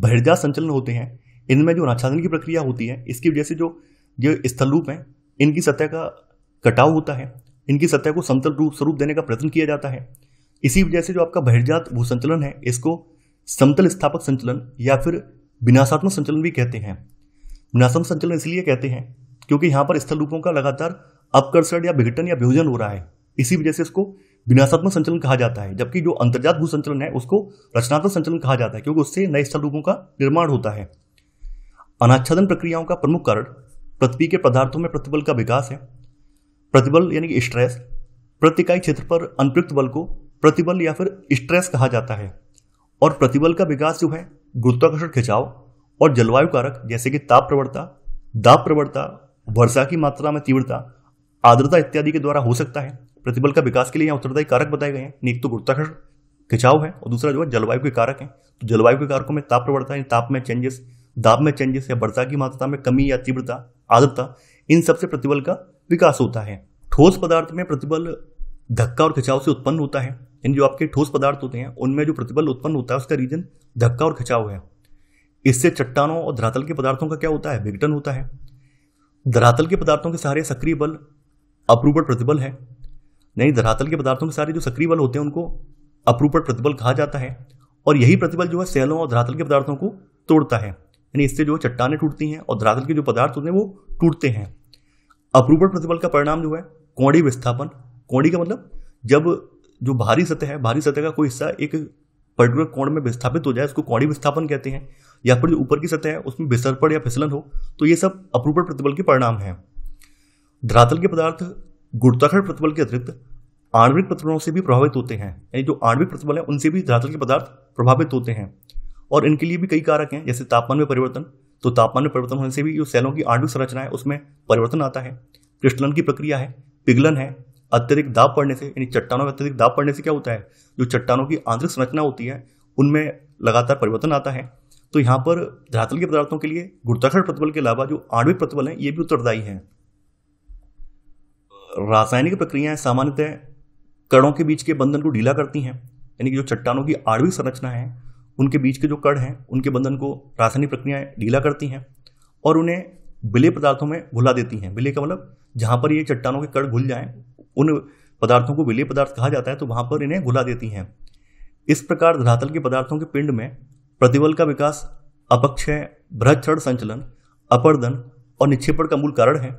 बहिर्जात संचलन होते हैं इनमें जो अनाच्छादन की प्रक्रिया होती है इसकी वजह से जो जो स्थल रूप हैं इनकी सतह का कटाव होता है इनकी सतह को समतल रूप स्वरूप देने का प्रयत्न किया जाता है इसी वजह से जो आपका बहिर्जात भू संचलन है इसको समतल स्थापक संचलन या फिर विनाशात्मक संचलन भी कहते हैं विनाशात्मक संचलन इसलिए कहते हैं क्योंकि यहाँ पर स्थल रूपों का लगातार अपकर्षण या विघटन या विभोजन हो रहा है इसी वजह से इसको विनाशात्मक संचलन कहा जाता है जबकि जो अंतर्जात भू संचलन है उसको रचनात्मक संचलन कहा जाता है क्योंकि उससे नए स्थल रूपों का निर्माण होता है अनाच्छादन प्रक्रियाओं का प्रमुख कारण पृथ्वी के पदार्थों में प्रतिबल का विकास है प्रतिबल यानी कि स्ट्रेस प्रतिकाई क्षेत्र पर अनुप्रयुक्त बल को प्रतिबल या फिर स्ट्रेस कहा जाता है और प्रतिबल का विकास जो है गुरुत्वाकर्षण खिंचाव और जलवायु कारक जैसे कि ताप प्रवणता दाप प्रवणता वर्षा की मात्रा में तीव्रता आर्द्रता इत्यादि के द्वारा हो सकता है प्रतिबल का विकास के लिए यहाँ उत्तरदायी कारक बताए गए हैं एक तो गुरुत्वाकर्षण खिंचाव है और दूसरा जो है जलवायु के कारक हैं तो जलवायु के कारकों में ताप प्रवणता यानी ताप में चेंजेस दाब में चेंजेस या वर्षा की मात्रा में कमी या तीव्रता आर्द्रता इन सबसे प्रतिबल का विकास होता है ठोस पदार्थ में प्रतिबल धक्का और खिंचाव से उत्पन्न होता है यानी जो आपके ठोस पदार्थ होते हैं उनमें जो प्रतिबल उत्पन्न होता है उसका रीजन धक्का और खिंचाव है इससे चट्टानों और धरातल के पदार्थों का क्या होता है विघटन होता है धरातल के पदार्थों के सहारे सक्रिय बल अप्रूपण प्रतिबल है नहीं धरातल के पदार्थों के सारे जो सक्रिय बल होते हैं उनको अप्रूपण प्रतिबल कहा जाता है और यही प्रतिबल जो है सैलों और धरातल के पदार्थों को तोड़ता है यानी इससे जो चट्टाने टूटती हैं और धरातल के जो पदार्थ होते हैं वो टूटते हैं अपरूपण प्रतिबल का परिणाम जो है कौड़ी विस्थापन कौड़ी का मतलब जब जो भारी सतह है भारी सतह का कोई हिस्सा एक पर्टिकुलर कोण में विस्थापित हो जाए उसको कौड़ी विस्थापन कहते हैं या फिर जो ऊपर की सतह है उसमें विसर्पण या फिसलन हो तो ये सब अपरूपण प्रतिबल के परिणाम हैं धरातल के पदार्थ गुरुत्वाकर्षण प्रतिबल के अतिरिक्त आणविक प्रतिबलों से भी प्रभावित होते हैं यानी जो आणविक प्रतिबल है उनसे भी धरातल के पदार्थ प्रभावित होते हैं और इनके लिए भी कई कारक हैं जैसे तापमान में परिवर्तन तो तापमान में परिवर्तन होने से भी जो सेलों की आणविक संरचना है उसमें परिवर्तन आता है क्रिस्टलन की प्रक्रिया है पिघलन है अत्यधिक दाब पड़ने से यानी चट्टानों में अत्यधिक दाब पड़ने से क्या होता है जो चट्टानों की आंतरिक संरचना होती है उनमें लगातार परिवर्तन आता है तो यहाँ पर धरातल के पदार्थों के लिए गुरुत्वाकर्षण प्रतिबल के अलावा जो आणविक प्रतिबल हैं ये भी उत्तरदायी हैं रासायनिक प्रक्रियाएं सामान्यतः कणों के बीच के बंधन को ढीला करती हैं यानी कि जो चट्टानों की आणविक संरचना है उनके बीच के जो कड़ हैं उनके बंधन को रासायनिक प्रक्रियाएं ढीला करती हैं और उन्हें बिले पदार्थों में घुला देती हैं बिले का मतलब जहाँ पर ये चट्टानों के कड़ घुल जाएँ उन पदार्थों को विलय पदार्थ कहा जाता है तो वहाँ पर इन्हें घुला देती हैं इस प्रकार धरातल के पदार्थों के पिंड में प्रतिबल का विकास अपक्षय बृहक्षण संचलन अपर्दन और निक्षेपण का मूल कारण है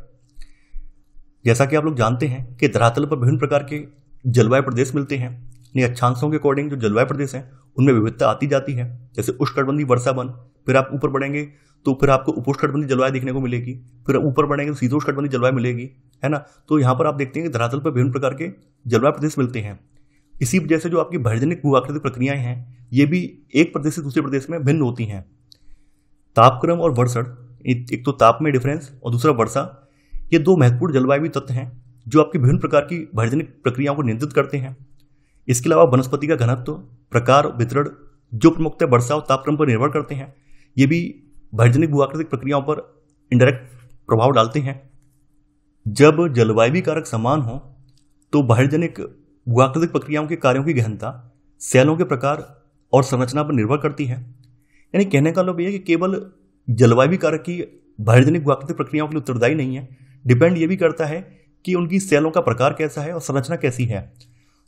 जैसा कि आप लोग जानते हैं कि धरातल पर विभिन्न प्रकार के जलवायु प्रदेश मिलते हैं यानी अच्छांशों के अकॉर्डिंग जो जलवायु प्रदेश हैं उनमें विविधता आती जाती है जैसे उष्णकटबंधी वर्षा वन फिर आप ऊपर बढ़ेंगे तो फिर आपको उपोष्णकटबंधी जलवायु देखने को मिलेगी फिर ऊपर बढ़ेंगे तो शीतोष्णकटबंधी जलवायु मिलेगी है ना तो यहाँ पर आप देखते हैं कि धरातल पर विभिन्न प्रकार के जलवायु प्रदेश मिलते हैं इसी वजह से जो आपकी भयजनिक भूआकृतिक प्रक्रियाएं हैं ये भी एक प्रदेश से दूसरे प्रदेश में भिन्न होती हैं तापक्रम और वर्षण एक तो ताप में डिफरेंस और दूसरा वर्षा ये दो महत्वपूर्ण जलवायु तत्व हैं जो आपकी विभिन्न प्रकार की भयजनिक प्रक्रियाओं को नियंत्रित करते हैं इसके अलावा वनस्पति का घनत्व प्रकार वितरण जो प्रमुखतः वर्षा और तापक्रम पर निर्भर करते हैं ये भी भयजनिक भूआकृतिक प्रक्रियाओं पर इंडायरेक्ट प्रभाव डालते हैं जब जलवायु कारक समान हो तो बाहरजनिक भूआकृतिक प्रक्रियाओं के कार्यों की गहनता सेलों के प्रकार और संरचना पर निर्भर करती है यानी कहने का लोभ यह कि केवल जलवायु कारक की बाहरजनिक भूआकृतिक प्रक्रियाओं के लिए उत्तरदायी नहीं है डिपेंड ये भी करता है कि उनकी सेलों का प्रकार कैसा है और संरचना कैसी है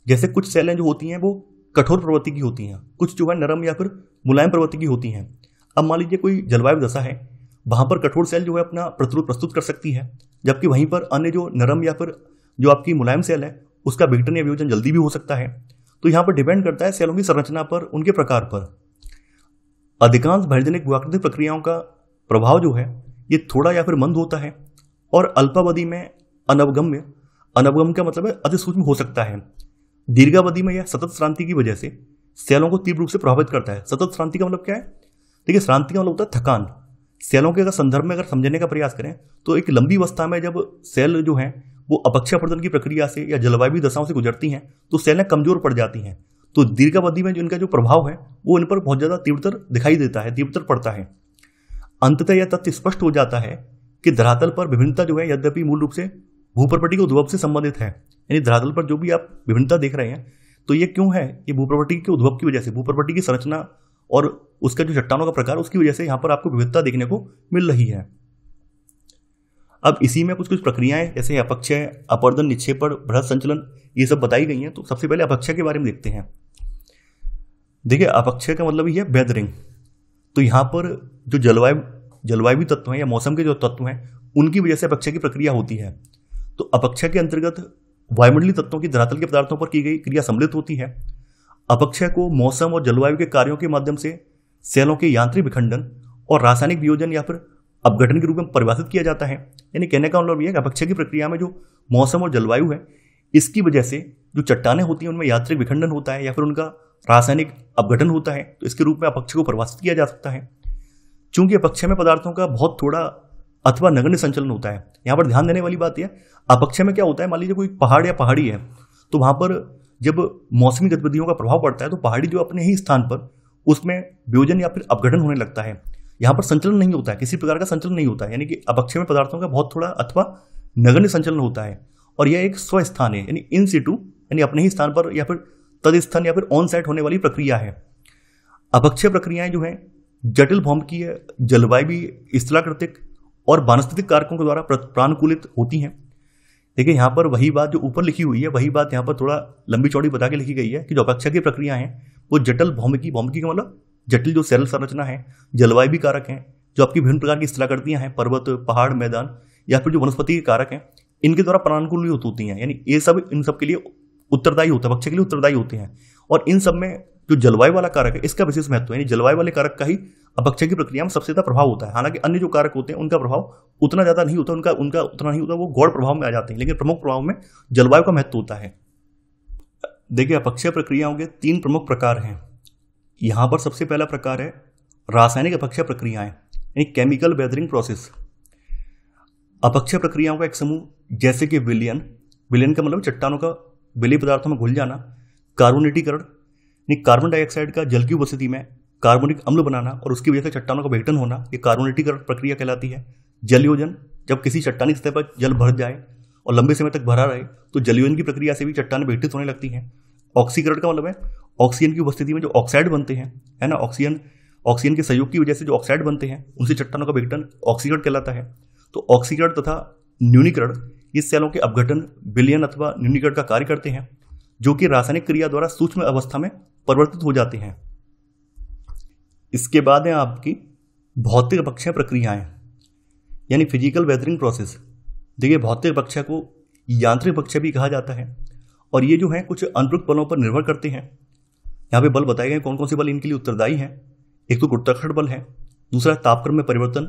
जैसे कुछ सेलें जो होती हैं वो कठोर प्रवृत्ति की होती हैं कुछ जो है नरम या फिर मुलायम प्रवृत्ति की होती हैं अब मान लीजिए कोई जलवायु दशा है वहाँ पर कठोर सेल जो है अपना प्रतिरोध प्रस्तुत कर सकती है जबकि वहीं पर अन्य जो नरम या फिर जो आपकी मुलायम सेल है उसका विघटन या वियोजन जल्दी भी हो सकता है तो यहाँ पर डिपेंड करता है सेलों की संरचना पर उनके प्रकार पर अधिकांश भयजनिक व्याकृतिक प्रक्रियाओं का प्रभाव जो है ये थोड़ा या फिर मंद होता है और अल्पावधि में अनवगम्य अनवगम का मतलब है अति सूक्ष्म हो सकता है दीर्घावधि में यह सतत श्रांति की वजह से सेलों को तीव्र रूप से प्रभावित करता है सतत श्रांति का मतलब क्या है देखिए श्रांति का मतलब होता है थकान सेलों के अगर संदर्भ में अगर समझने का प्रयास करें तो एक लंबी अवस्था में जब सेल जो है वो अपक्षा प्रदन की प्रक्रिया से या जलवायु दशाओं से गुजरती हैं तो सेलें कमजोर पड़ जाती हैं तो दीर्घावधि में जो इनका जो प्रभाव है वो इन पर बहुत ज़्यादा तीव्रतर दिखाई देता है तीव्रतर पड़ता है अंततः यह तथ्य स्पष्ट हो जाता है कि धरातल पर विभिन्नता जो है यद्यपि मूल रूप से भूप्रॉपर्टी के उद्भव से संबंधित है यानी धरातल पर जो भी आप विभिन्नता देख रहे हैं तो ये क्यों है ये भूप्रपटी के उद्भव की वजह से भूप्रॉपर्टी की संरचना और उसका जो चट्टानों का प्रकार उसकी वजह से यहाँ पर आपको विविधता देखने को मिल रही है अब इसी में कुछ कुछ प्रक्रियाएं जैसे अपक्षय अपर्दन निक्षेपण बृहद संचलन ये सब बताई गई हैं तो सबसे पहले अपक्षय के बारे में देखते हैं देखिए अपक्षय का मतलब ये वेदरिंग तो यहाँ पर जो जलवायु जलवायु तत्व हैं या मौसम के जो तत्व हैं उनकी वजह से अपक्षय की प्रक्रिया होती है तो अपक्षय के अंतर्गत वायुमंडलीय तत्वों की धरातल के पदार्थों पर की गई क्रिया सम्मिलित होती है अपक्षय को मौसम और जलवायु के कार्यों के माध्यम से सेलों के यांत्रिक विखंडन और रासायनिक वियोजन या फिर अपघटन के रूप में परिभाषित किया जाता है यानी कहने का मतलब यह अपक्षय की प्रक्रिया में जो मौसम और जलवायु है इसकी वजह से जो चट्टाने होती हैं उनमें यात्रिक विखंडन होता है या फिर उनका रासायनिक अपघटन होता है तो इसके रूप में अपक्षय को परिभाषित किया जा सकता है चूंकि अपक्षय में पदार्थों का बहुत थोड़ा अथवा नगण्य संचलन होता है यहाँ पर ध्यान देने वाली बात यह अपक्ष में क्या होता है मान लीजिए कोई पहाड़ या पहाड़ी है तो वहाँ पर जब मौसमी गतिविधियों का प्रभाव पड़ता है तो पहाड़ी जो अपने ही स्थान पर उसमें वियोजन या फिर अपघटन होने लगता है यहाँ पर संचलन नहीं होता है किसी प्रकार का संचलन नहीं होता है यानी कि अपक्ष में पदार्थों का बहुत थोड़ा अथवा नगण्य संचलन होता है और यह एक स्वस्थान है यानी इन सीटू यानी अपने ही स्थान पर या फिर तद स्थान या फिर ऑन साइट होने वाली प्रक्रिया है अपक्षय प्रक्रियाएं जो हैं जटिल भौम की जलवायु भी स्थलाकृतिक और वानस्पतिक कारकों के द्वारा प्राणुकूलित होती हैं देखिए यहाँ पर वही बात जो ऊपर लिखी हुई है वही बात यहाँ पर थोड़ा लंबी चौड़ी बता के लिखी गई है कि जो अपेक्षा की प्रक्रिया है वो जटिल भौमिकी भौमिकी का मतलब जटिल जो सरल संरचना है जलवायु भी कारक हैं जो आपकी विभिन्न प्रकार की स्थलाकृतियाँ हैं पर्वत पहाड़ मैदान या फिर जो वनस्पति के कारक हैं इनके द्वारा प्राणानुकूल होती हैं यानी ये सब इन सब के लिए उत्तरदायी होता है पक्ष के लिए उत्तरदायी होते हैं और इन सब में जो जलवायु वाला कारक है इसका विशेष महत्व है जलवायु वाले कारक का ही अपक्षय की प्रक्रिया में सबसे ज्यादा प्रभाव होता है हालांकि अन्य जो कारक होते हैं उनका प्रभाव उतना ज्यादा नहीं होता उनका उनका उतना नहीं होता वो गौड़ प्रभाव में आ जाते हैं लेकिन प्रमुख प्रभाव में जलवायु का महत्व होता है देखिए अपक्षय प्रक्रियाओं के तीन प्रमुख प्रकार हैं यहाँ पर सबसे पहला प्रकार है रासायनिक अपक्षय प्रक्रियाएं यानी केमिकल वेदरिंग प्रोसेस अपक्षय प्रक्रियाओं का एक समूह जैसे कि विलियन विलियन का मतलब चट्टानों का विलय पदार्थों में घुल जाना कार्बोनेटीकरण यानी कार्बन डाइऑक्साइड का जल की उपस्थिति में कार्बोनिक अम्ल बनाना और उसकी वजह से चट्टानों का विघटन होना ये कार्बोनेटीकरण प्रक्रिया कहलाती है जलयोजन जब किसी चट्टानी स्तर पर जल भर जाए और लंबे समय तक भरा रहे तो जलयोजन की प्रक्रिया से भी चट्टान विघटित होने लगती हैं ऑक्सीकरण का मतलब है ऑक्सीजन की उपस्थिति में जो ऑक्साइड बनते हैं है ना ऑक्सीजन ऑक्सीजन के सहयोग की वजह से जो ऑक्साइड बनते हैं उनसे चट्टानों का विघटन ऑक्सीकरण कहलाता है तो ऑक्सीकरण तथा न्यूनीकरण ये सेलों के अपघटन बिलियन अथवा न्यूनीकरण का कार्य करते हैं जो कि रासायनिक क्रिया द्वारा सूक्ष्म अवस्था में परिवर्तित हो जाते हैं इसके बाद है आपकी भौतिक पक्ष प्रक्रियाएं यानी फिजिकल वेदरिंग प्रोसेस देखिए भौतिक पक्ष को यांत्रिक पक्ष भी कहा जाता है और ये जो है कुछ अनुप्रुक्त बलों पर निर्भर करते हैं यहाँ पे बल बताए गए कौन कौन से बल इनके लिए उत्तरदायी हैं एक तो गुरुत्वाकर्षण बल है दूसरा तापक्रम में परिवर्तन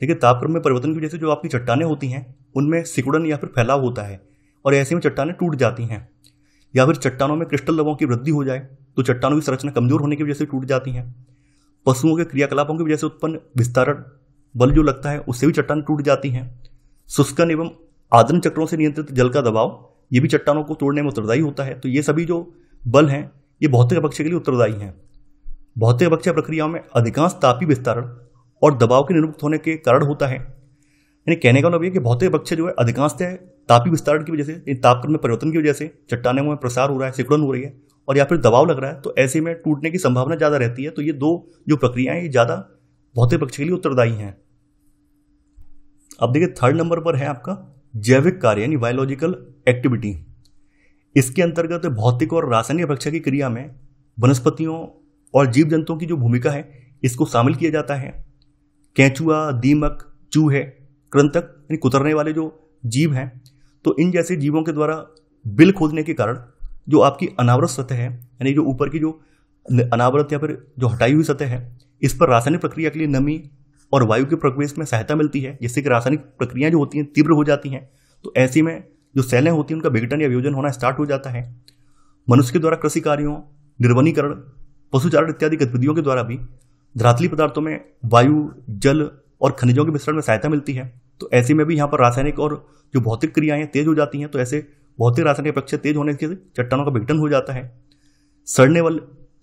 देखिए तापक्रम में परिवर्तन की वजह से जो आपकी चट्टाने होती हैं उनमें सिकुड़न या फिर फैलाव होता है और ऐसे में चट्टाने टूट जाती हैं या फिर चट्टानों में क्रिस्टल लवों की वृद्धि हो जाए तो चट्टानों की संरचना कमजोर होने की वजह से टूट जाती हैं पशुओं के क्रियाकलापों की वजह से उत्पन्न विस्तारण बल जो लगता है उससे भी चट्टान टूट जाती हैं शुष्कन एवं आदन चक्रों से नियंत्रित जल का दबाव ये भी चट्टानों को तोड़ने में उत्तरदायी होता है तो ये सभी जो बल हैं ये भौतिक अपक्ष के लिए उत्तरदायी हैं भौतिक अपक्षय प्रक्रियाओं में अधिकांश तापी विस्तारण और दबाव के निरुक्त होने के कारण होता है यानी कहने का मतलब ये कि भौतिक अपक्ष जो है अधिकांशतः तापी विस्तारण की वजह से तापक्रम में परिवर्तन की वजह से चट्टानों में प्रसार हो रहा है सिकुड़न हो रही है और या फिर दबाव लग रहा है तो ऐसे में टूटने की संभावना ज़्यादा रहती है तो ये दो जो प्रक्रियाएं ये ज़्यादा भौतिक पक्ष के लिए उत्तरदायी हैं अब देखिए थर्ड नंबर पर है आपका जैविक कार्य यानी बायोलॉजिकल एक्टिविटी इसके अंतर्गत भौतिक और रासायनिक परीक्षा की क्रिया में वनस्पतियों और जीव जंतुओं की जो भूमिका है इसको शामिल किया जाता है कैचुआ दीमक चूहे कृंतक यानी कुतरने वाले जो जीव हैं तो इन जैसे जीवों के द्वारा बिल खोदने के कारण जो आपकी अनावरत सतह है यानी जो ऊपर की जो अनावरत या फिर जो हटाई हुई सतह है इस पर रासायनिक प्रक्रिया के लिए नमी और वायु के प्रवेश में सहायता मिलती है जिससे कि रासायनिक प्रक्रियाएं जो होती हैं तीव्र हो जाती हैं तो ऐसी में जो सेलें होती हैं उनका विघटन या वियोजन होना स्टार्ट हो जाता है मनुष्य के द्वारा कृषि कार्यों निर्वनीकरण पशुचारण इत्यादि गतिविधियों के द्वारा भी धरातली पदार्थों में वायु जल और खनिजों के मिश्रण में सहायता मिलती है तो ऐसे में भी यहाँ पर रासायनिक और जो भौतिक क्रियाएं तेज हो जाती हैं तो ऐसे भौतिक रासायनिक अपेक्षा तेज होने के चट्टानों का विघटन हो जाता है सड़ने वाले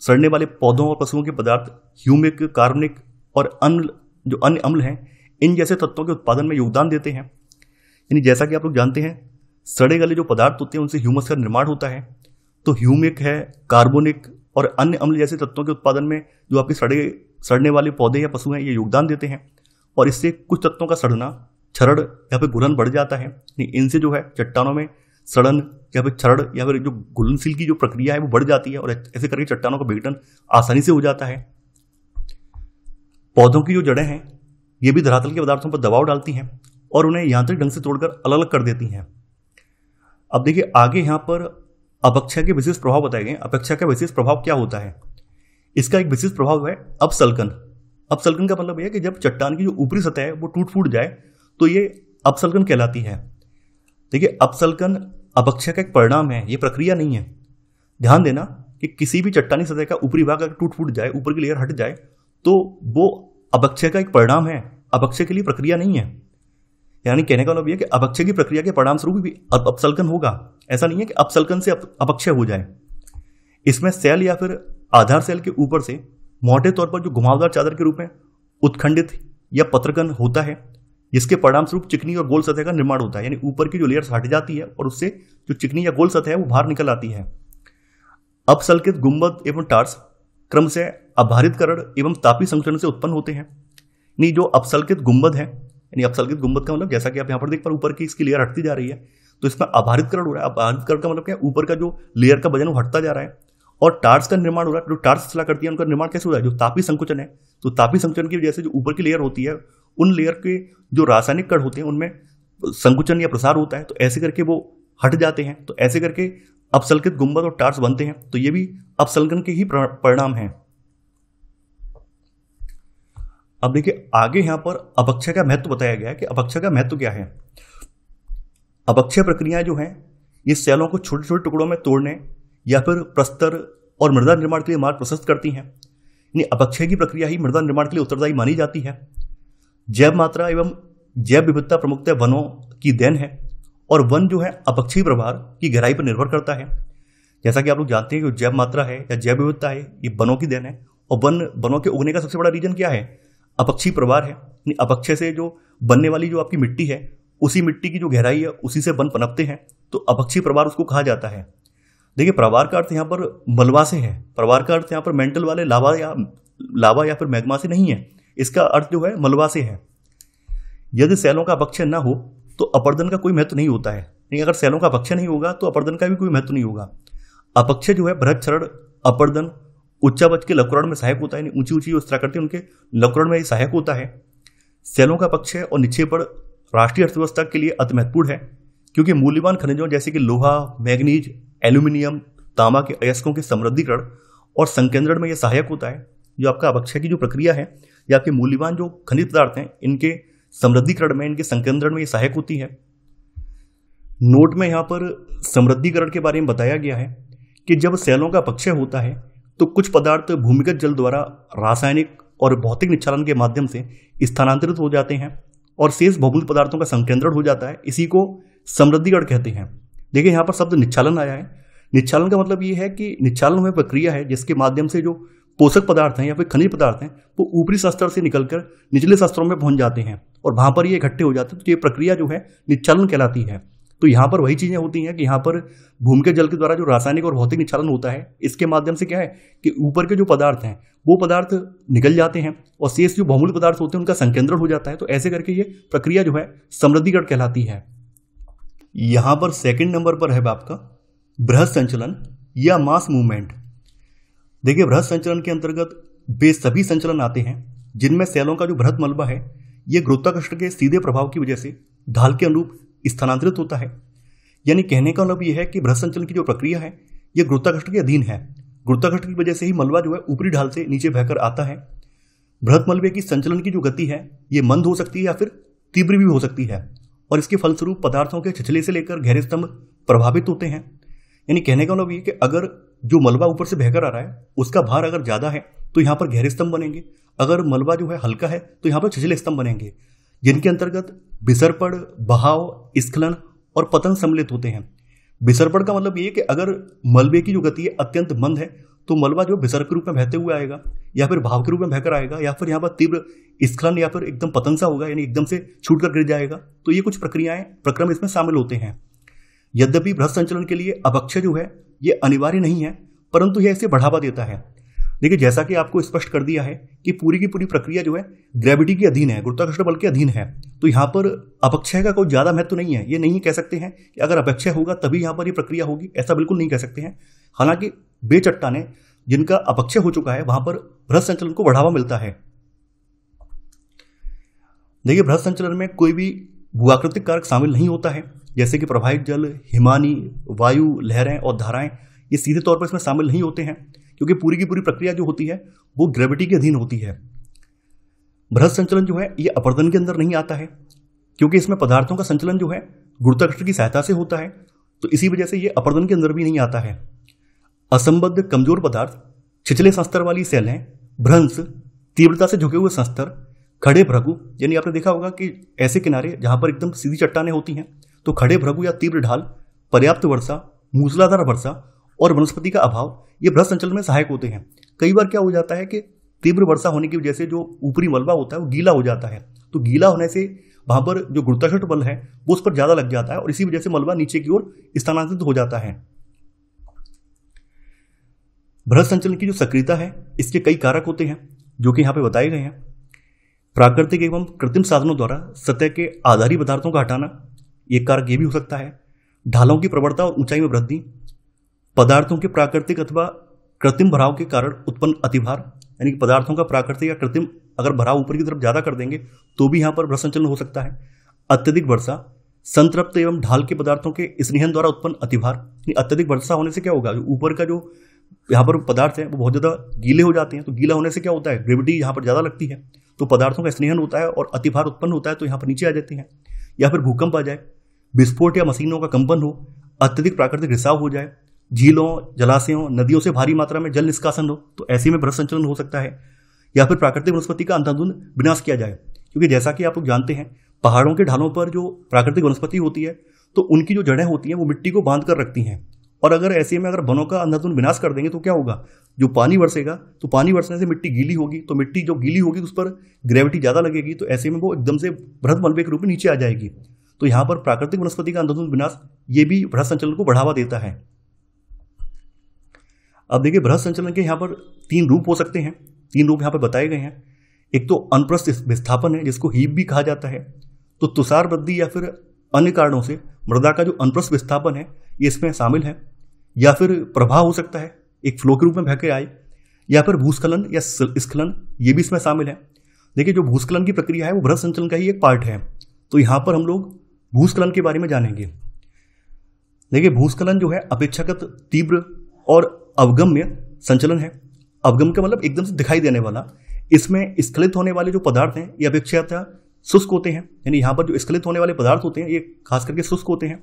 सड़ने वाले पौधों और पशुओं के पदार्थ ह्यूमिक कार्बनिक और अन्य जो अन्य अम्ल हैं इन जैसे तत्वों के उत्पादन में योगदान देते हैं यानी जैसा कि आप लोग जानते हैं सड़े गले जो पदार्थ होते हैं उनसे ह्यूमस का निर्माण होता है तो ह्यूमिक है कार्बोनिक और अन्य अम्ल जैसे तत्वों के उत्पादन में जो आपके सड़े सड़ने वाले पौधे या पशु हैं ये योगदान देते हैं और इससे कुछ तत्वों का सड़ना छरड़ या फिर घुलन बढ़ जाता है इनसे जो है चट्टानों में सड़न या फिर छरण या फिर जो घुलनशील की जो प्रक्रिया है वो बढ़ जाती है और ऐसे करके चट्टानों का विघटन आसानी से हो जाता है पौधों की जो जड़ें हैं ये भी धरातल के पदार्थों पर दबाव डालती हैं और उन्हें यांत्रिक ढंग से तोड़कर अलग अलग कर देती हैं अब देखिए आगे यहाँ पर अपेक्षा के विशेष प्रभाव बताए गए अपेक्षा का विशेष प्रभाव क्या होता है इसका एक विशेष प्रभाव है अपसलकन अपसलकन का मतलब यह है कि जब चट्टान की जो ऊपरी सतह है वो टूट फूट जाए तो ये अपसलकन कहलाती है देखिए अपसलकन अपक्षय का एक परिणाम है ये प्रक्रिया नहीं है ध्यान देना कि किसी भी चट्टानी सतह का ऊपरी भाग अगर टूट फूट जाए ऊपर की लेयर हट जाए तो वो अपक्षय का एक परिणाम है अपक्षय के लिए प्रक्रिया नहीं है यानी कहने का मतलब यह कि अपक्षय की प्रक्रिया के परिणाम स्वरूप भी अपसलकन होगा ऐसा नहीं है कि अपसलकन से अपक्षय हो जाए इसमें सेल या फिर आधार सेल के ऊपर से मोटे तौर पर जो घुमावदार चादर के रूप में उत्खंडित या पत्रकन होता है जिसके परिणाम स्वरूप चिकनी और गोल सतह का निर्माण होता है यानी ऊपर की जो लेयर्स हट जाती है और उससे जो चिकनी या गोल सतह है वो बाहर निकल आती है अपसलकित गुंबद एवं टार्स क्रम से करण एवं तापी संकुचन से उत्पन्न होते हैं यानी जो अपसलकित गुंबद है यानी अपसलकित गुंबद का मतलब जैसा कि आप यहाँ पर देख पा ऊपर की इसकी लेयर हटती जा रही है तो इसमें करण हो रहा है करण का मतलब क्या है ऊपर का जो लेयर का वजन वो हटता जा रहा है और टार्स का निर्माण हो रहा है जो टार्स चला करती है उनका निर्माण कैसे हो रहा है जो तापी संकुचन है तो तापी संकुचन की वजह से जो ऊपर की लेयर होती है उन लेयर के जो रासायनिक कण होते हैं उनमें संकुचन या प्रसार होता है तो ऐसे करके वो हट जाते हैं तो ऐसे करके अपसलकित गुंबद और टार्स बनते हैं तो ये भी अपसलकन के ही परिणाम हैं अब देखिए आगे यहां पर अपक्षय का महत्व बताया गया है कि अपक्षय का महत्व क्या है अपक्षय प्रक्रिया जो है ये सेलों को छोटे छोटे टुकड़ों में तोड़ने या फिर प्रस्तर और मृदा निर्माण के लिए मार्ग प्रशस्त करती हैं यानी अपक्षय की प्रक्रिया ही मृदा निर्माण के लिए उत्तरदायी मानी जाती है जैव मात्रा एवं जैव विविधता प्रमुखतः वनों की देन है और वन जो है अपक्षी प्रभार की गहराई पर निर्भर करता है जैसा कि आप लोग जानते हैं कि जैव मात्रा है या जैव विविधता है ये वनों की देन है और वन वनों के उगने का सबसे बड़ा रीजन क्या है अपक्षी प्रभार है यानी अपक्षय से जो बनने वाली जो आपकी मिट्टी है उसी मिट्टी की जो गहराई है उसी से वन पनपते हैं तो अपक्षी प्रभार उसको कहा जाता है देखिए प्रवार का अर्थ यहाँ पर मलबा से है प्रवार का अर्थ यहाँ पर मेंटल वाले लावा या लावा या फिर मैग्मा से नहीं है इसका अर्थ जो है मलबा से है यदि सैलों का अपक्षय ना हो तो अपर्दन का कोई महत्व नहीं होता है नहीं अगर सैलों का अपक्षय नहीं होगा तो अपर्दन का भी कोई महत्व नहीं होगा अपक्षय जो है बृहद क्षरण अपर्दन उच्चावच के लकुरण में सहायक होता है ऊंची ऊंची है उनके लकुरण में सहायक होता है सैलों का पक्षय और पर राष्ट्रीय अर्थव्यवस्था के लिए अति महत्वपूर्ण है क्योंकि मूल्यवान खनिजों जैसे कि लोहा मैग्नीज एल्यूमिनियम तांबा के अयस्कों के समृद्धिकरण और संकेंद्रण में यह सहायक होता है जो आपका अपक्षय की जो प्रक्रिया है या आपके मूल्यवान जो खनिज पदार्थ हैं इनके समृद्धिकरण में इनके संकेंद्रण में ये सहायक होती है नोट में यहाँ पर समृद्धिकरण के बारे में बताया गया है कि जब सेलों का पक्षय होता है तो कुछ पदार्थ भूमिगत जल द्वारा रासायनिक और भौतिक निक्षारण के माध्यम से स्थानांतरित हो जाते हैं और शेष भौगोलिक पदार्थों का संकेंद्रण हो जाता है इसी को समृद्धिकरण कहते हैं देखिए यहाँ पर शब्द निक्षालन आया है निच्छालन का मतलब ये है कि निच्छालन में प्रक्रिया है जिसके माध्यम से जो पोषक पदार्थ हैं या फिर खनिज पदार्थ हैं वो ऊपरी शस्त्र से निकलकर निचले शस्त्रों में पहुंच जाते हैं और वहाँ पर ये इकट्ठे हो जाते हैं तो ये प्रक्रिया जो है निच्छालन कहलाती है तो यहाँ पर वही चीज़ें होती हैं कि यहाँ पर भूमि के जल के द्वारा जो रासायनिक और भौतिक निचालन होता है इसके माध्यम से क्या है कि ऊपर के जो पदार्थ हैं वो पदार्थ निकल जाते हैं और शेष जो बहुमूल्य पदार्थ होते हैं उनका संकेंद्रण हो जाता है तो ऐसे करके ये प्रक्रिया जो है समृद्धिगढ़ कहलाती है यहाँ पर सेकेंड नंबर पर है आपका बृहद संचलन या मास मूवमेंट देखिए बृहद संचलन के अंतर्गत वे सभी संचलन आते हैं जिनमें सेलों का जो बृहद मलबा है ये गुरुत्वाकर्षण के सीधे प्रभाव की वजह से ढाल के अनुरूप स्थानांतरित होता है यानी कहने का मतलब यह है कि बृहद संचलन की जो प्रक्रिया है ये गुरुत्वाकर्षण के अधीन है गुरुत्वाकर्षण की वजह से ही मलबा जो है ऊपरी ढाल से नीचे बहकर आता है बृहद मलबे की संचलन की जो गति है ये मंद हो सकती है या फिर तीव्र भी हो सकती है और इसके फलस्वरूप पदार्थों के छिछले से लेकर गहरे स्तंभ प्रभावित होते हैं यानी कहने का मतलब ये कि अगर जो मलबा ऊपर से बहकर आ रहा है उसका भार अगर ज़्यादा है तो यहाँ पर गहरे स्तंभ बनेंगे अगर मलबा जो है हल्का है तो यहाँ पर छिछले स्तंभ बनेंगे जिनके अंतर्गत बिसरपड़ बहाव स्खलन और पतन सम्मिलित होते हैं बिसरपड़ का मतलब ये कि अगर मलबे की जो गति है अत्यंत मंद है तो मलबा जो बिसर के रूप में बहते हुए आएगा या फिर भाव के रूप में बहकर आएगा या फिर यहाँ पर तीव्र स्खलन या फिर एकदम पतन सा होगा यानी एकदम से छूट कर गिर जाएगा तो ये कुछ प्रक्रियाएं प्रक्रम इसमें शामिल होते हैं यद्यपि भ्रष्ट संचलन के लिए अभक्ष्य जो है ये अनिवार्य नहीं है परंतु यह इसे बढ़ावा देता है देखिए जैसा कि आपको स्पष्ट कर दिया है कि पूरी की पूरी प्रक्रिया जो है ग्रेविटी के अधीन है गुरुत्वाकर्षण बल के अधीन है तो यहाँ पर अपक्षय का कोई ज़्यादा महत्व तो नहीं है ये नहीं कह सकते हैं कि अगर अपेक्षय होगा तभी यहाँ पर ये प्रक्रिया होगी ऐसा बिल्कुल नहीं कह सकते हैं हालांकि बेचट्टाने जिनका अपक्षय हो चुका है वहां पर बृहद संचलन को बढ़ावा मिलता है देखिए भ्रत संचलन में कोई भी भूआकृतिक कारक शामिल नहीं होता है जैसे कि प्रभावित जल हिमानी वायु लहरें और धाराएं ये सीधे तौर पर इसमें शामिल नहीं होते हैं क्योंकि पूरी की पूरी प्रक्रिया जो होती है वो ग्रेविटी के अधीन होती है बृहद संचलन जो है ये अपर्दन के अंदर नहीं आता है क्योंकि इसमें पदार्थों का संचलन जो है गुरुत्वाकर्षण की सहायता से होता है तो इसी वजह से ये अपर्दन के अंदर भी नहीं आता है असंबद्ध कमजोर पदार्थ छिछले संस्तर वाली सेलें भ्रंश तीव्रता से झुके हुए संस्तर खड़े भ्रगु यानी आपने देखा होगा कि ऐसे किनारे जहाँ पर एकदम सीधी चट्टाने होती हैं तो खड़े भ्रगु या तीव्र ढाल पर्याप्त वर्षा मूसलाधार वर्षा और वनस्पति का अभाव ये भ्रष्ट अंचल में सहायक होते हैं कई बार क्या हो जाता है कि तीव्र वर्षा होने की वजह से जो ऊपरी मलबा होता है वो गीला हो जाता है तो गीला होने से वहाँ पर जो गुरुत्वाकर्षण बल है वो उस पर ज़्यादा लग जाता है और इसी वजह से मलबा नीचे की ओर स्थानांतरित हो जाता है भ्रष्ट संचलन की जो सक्रियता है इसके कई कारक होते हैं जो कि यहाँ पे बताए गए हैं प्राकृतिक एवं कृत्रिम साधनों द्वारा सतह के आधारी पदार्थों का हटाना एक कारक ये भी हो सकता है ढालों की प्रबलता और ऊंचाई में वृद्धि पदार्थों के प्राकृतिक अथवा कृत्रिम भराव के कारण उत्पन्न अतिभार यानी कि पदार्थों का प्राकृतिक या कृत्रिम अगर भराव ऊपर की तरफ ज़्यादा कर देंगे तो भी यहाँ पर भ्रसंचलन हो सकता है अत्यधिक वर्षा संतृप्त एवं ढाल के पदार्थों के स्नेहन द्वारा उत्पन्न अतिभार अत्यधिक वर्षा होने से क्या होगा ऊपर का जो यहाँ पर पदार्थ है वो बहुत ज़्यादा गीले हो जाते हैं तो गीला होने से क्या होता है ग्रेविटी यहाँ पर ज़्यादा लगती है तो पदार्थों का स्नेहन होता है और अतिभार उत्पन्न होता है तो यहाँ पर नीचे आ जाती है या फिर भूकंप आ जाए विस्फोट या मशीनों का कंपन हो अत्यधिक प्राकृतिक रिसाव हो जाए झीलों जलाशयों नदियों से भारी मात्रा में जल निष्कासन हो तो ऐसे में भ्रष्ट संचलन हो सकता है या फिर प्राकृतिक वनस्पति का अंधाधुंध विनाश किया जाए क्योंकि जैसा कि आप लोग जानते हैं पहाड़ों के ढालों पर जो प्राकृतिक वनस्पति होती है तो उनकी जो जड़ें होती हैं वो मिट्टी को बांध कर रखती हैं और अगर ऐसे में अगर वनों का अंधाधुंध विनाश कर देंगे तो क्या होगा जो पानी बरसेगा तो पानी बरसने से मिट्टी गीली होगी तो मिट्टी जो गीली होगी उस पर ग्रेविटी ज़्यादा लगेगी तो ऐसे में वो एकदम से बृहद मलबे के रूप में नीचे आ जाएगी तो यहाँ पर प्राकृतिक वनस्पति का अंधाधुंध विनाश ये भी भ्रष्ट संचलन को बढ़ावा देता है अब देखिए भ्रष्ट संचलन के यहाँ पर तीन रूप हो सकते हैं तीन रूप यहाँ पर बताए गए हैं एक तो अनप्रस्थ विस्थापन है जिसको हीप भी कहा जाता है तो तुषार वृद्धि या फिर अन्य कारणों से मृदा का जो अनप्रस्थ विस्थापन है ये इसमें शामिल है या फिर प्रभाव हो सकता है एक फ्लो के रूप में बहके आए या फिर भूस्खलन या स्खलन ये भी इसमें शामिल है देखिए जो भूस्खलन की प्रक्रिया है वो भ्रष्ट संचलन का ही एक पार्ट है तो यहाँ पर हम लोग भूस्खलन के बारे में जानेंगे देखिए भूस्खलन जो है अपेक्षाकृत तीव्र और अवगम्य संचलन है अवगम का मतलब एकदम से दिखाई देने वाला इसमें स्खलित होने वाले जो पदार्थ हैं ये अपेक्षातः शुष्क होते हैं यानी यहाँ पर जो स्खलित होने वाले पदार्थ होते हैं ये खास करके शुष्क होते हैं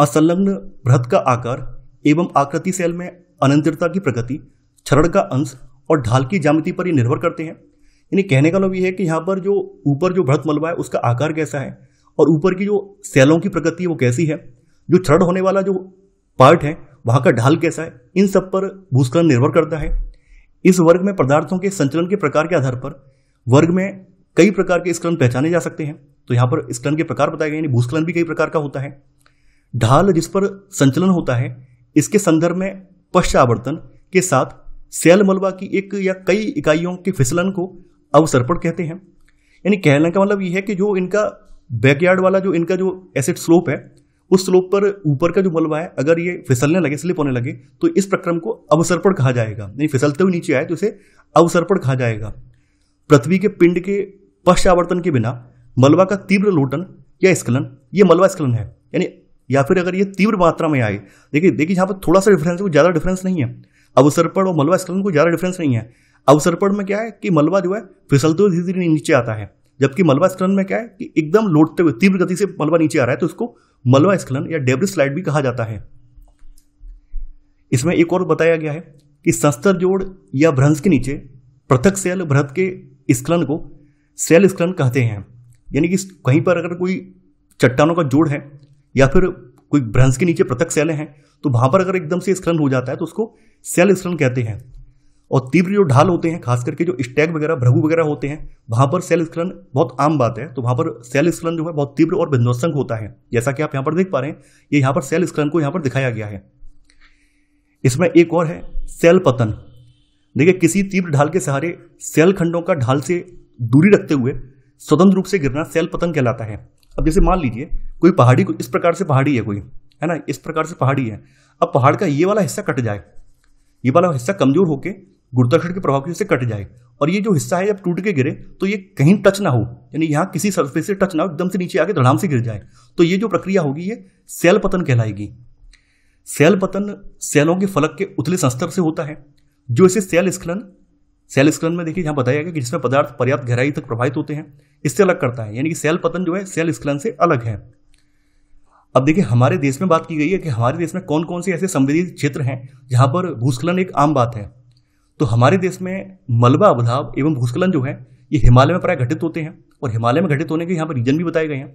असंलग्न बृहद का आकार एवं आकृति सेल में अनंतरता की प्रकृति क्षरण का अंश और ढाल की जामिति पर ये निर्भर करते हैं यानी कहने का लोग मतलब ये है कि यहाँ पर जो ऊपर जो भ्रत मलबा है उसका आकार कैसा है और ऊपर की जो सेलों की प्रकृति वो कैसी है जो छड़ होने वाला जो पार्ट है वहाँ का ढाल कैसा है इन सब पर भूस्खलन निर्भर करता है इस वर्ग में पदार्थों के संचलन के प्रकार के आधार पर वर्ग में कई प्रकार के स्खलन पहचाने जा सकते हैं तो यहाँ पर स्खलन के प्रकार बताए गए यानी भूस्खलन भी कई प्रकार का होता है ढाल जिस पर संचलन होता है इसके संदर्भ में पश्चावर्तन के साथ सेल मलबा की एक या कई इकाइयों के फिसलन को अवसर्पण कहते हैं यानी कहने का मतलब यह है कि जो इनका बैकयार्ड वाला जो इनका जो एसिड स्लोप है उस स्लोप पर ऊपर का जो मलबा है अगर ये फिसलने लगे स्लिप होने लगे तो इस प्रक्रम को अवसर्पण कहा जाएगा यानी फिसलते हुए नीचे आए तो इसे अवसर्पण कहा जाएगा पृथ्वी के पिंड के पश्चावर्तन के बिना मलबा का तीव्र लोटन या स्खलन ये मलबा स्खलन है यानी या फिर अगर ये तीव्र मात्रा में आए देखिए देखिए यहाँ पर थोड़ा सा डिफरेंस है ज़्यादा डिफरेंस नहीं है अवसर्पण और मलबा स्खलन को ज़्यादा डिफरेंस नहीं है अवसर्पण में क्या है कि मलबा जो है फिसलते हुए धीरे धीरे नीचे आता है जबकि मलबा स्खलन में क्या है कि एकदम लौटते हुए तीव्र गति से मलबा नीचे आ रहा है तो इसको मलबा स्खलन या डेब्रिज स्लाइड भी कहा जाता है इसमें एक और बताया गया है कि संस्तर जोड़ या भ्रंश के नीचे पृथक सेल भ्रत के स्खलन को सेल स्खलन कहते हैं यानी कि कहीं पर अगर कोई चट्टानों का जोड़ है या फिर कोई भ्रंश के नीचे पृथक सेल हैं तो वहाँ पर अगर एकदम से स्खलन हो जाता है तो उसको सेल स्खलन कहते हैं और तीव्र जो ढाल होते हैं खास करके जो स्टैग वगैरह भ्रघु वगैरह होते हैं वहां पर सेल स्खलन बहुत आम बात है तो वहां पर सेल स्खलन जो है बहुत तीव्र और विध्वंसक होता है जैसा कि आप यहाँ पर देख पा रहे हैं ये यहाँ पर सेल स्खलन को यहाँ पर दिखाया गया है इसमें एक और है सेल पतन देखिए किसी तीव्र ढाल के सहारे सेल खंडों का ढाल से दूरी रखते हुए स्वतंत्र रूप से गिरना सेल पतन कहलाता है अब जैसे मान लीजिए कोई पहाड़ी को इस प्रकार से पहाड़ी है कोई है ना इस प्रकार से पहाड़ी है अब पहाड़ का ये वाला हिस्सा कट जाए ये वाला हिस्सा कमजोर होकर गुरुत्वाकर्षण के प्रभाव की वजह से कट जाए और ये जो हिस्सा है जब टूट के गिरे तो ये कहीं टच ना हो यानी यहाँ किसी सरफेस से टच ना हो एकदम से नीचे आके धड़ाम से गिर जाए तो ये जो प्रक्रिया होगी ये सेल पतन कहलाएगी सेल पतन सेलों के फलक के उतले संस्तर से होता है जो इसे सेल स्खलन सेल स्खलन में देखिए यहाँ बताया गया कि जिसमें पदार्थ पर्याप्त गहराई तक प्रभावित होते हैं इससे अलग करता है यानी कि सेल पतन जो है सेल स्खलन से अलग है अब देखिए हमारे देश में बात की गई है कि हमारे देश में कौन कौन से ऐसे संवेदी क्षेत्र हैं जहाँ पर भूस्खलन एक आम बात है तो हमारे देश में मलबा अभाव एवं भूस्खलन जो है ये हिमालय में प्राय घटित होते हैं और हिमालय में घटित होने के यहाँ पर रीजन भी बताए गए हैं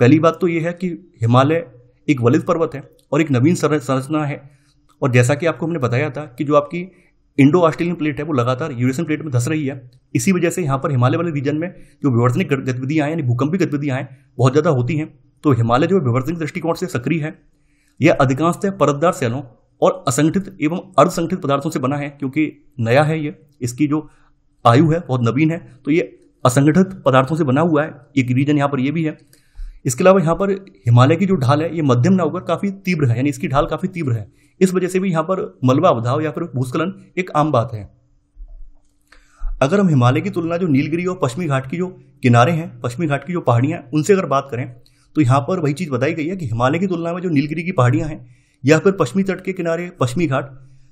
पहली बात तो ये है कि हिमालय एक वलित पर्वत है और एक नवीन संरचना है और जैसा कि आपको हमने बताया था कि जो आपकी इंडो ऑस्ट्रेलियन प्लेट है वो लगातार यूरेशियन प्लेट में धस रही है इसी वजह से यहाँ पर हिमालय वाले रीजन में जो विवर्तनिक गतिविधियाँ यानी भूकंपी गतिविधियाँ हैं बहुत ज़्यादा होती हैं तो हिमालय जो विवर्तनिक दृष्टिकोण से सक्रिय है यह अधिकांशतः परतदार सेलों और असंगठित एवं अर्धसंगठित पदार्थों से बना है क्योंकि नया है ये इसकी जो आयु है बहुत नवीन है तो ये असंगठित पदार्थों से बना हुआ है एक रीजन यहाँ पर ये भी है इसके अलावा यहाँ पर हिमालय की जो ढाल है ये मध्यम ना होकर काफ़ी तीव्र है यानी इसकी ढाल काफ़ी तीव्र है इस वजह से भी यहाँ पर मलबा अवधाव या फिर भूस्खलन एक आम बात है अगर हम हिमालय की तुलना जो नीलगिरी और पश्चिमी घाट की जो किनारे हैं पश्चिमी घाट की जो पहाड़ियाँ हैं उनसे अगर बात करें तो यहाँ पर वही चीज़ बताई गई है कि हिमालय की तुलना में जो नीलगिरी की पहाड़ियाँ हैं या फिर पश्चिमी तट के किनारे पश्चिमी घाट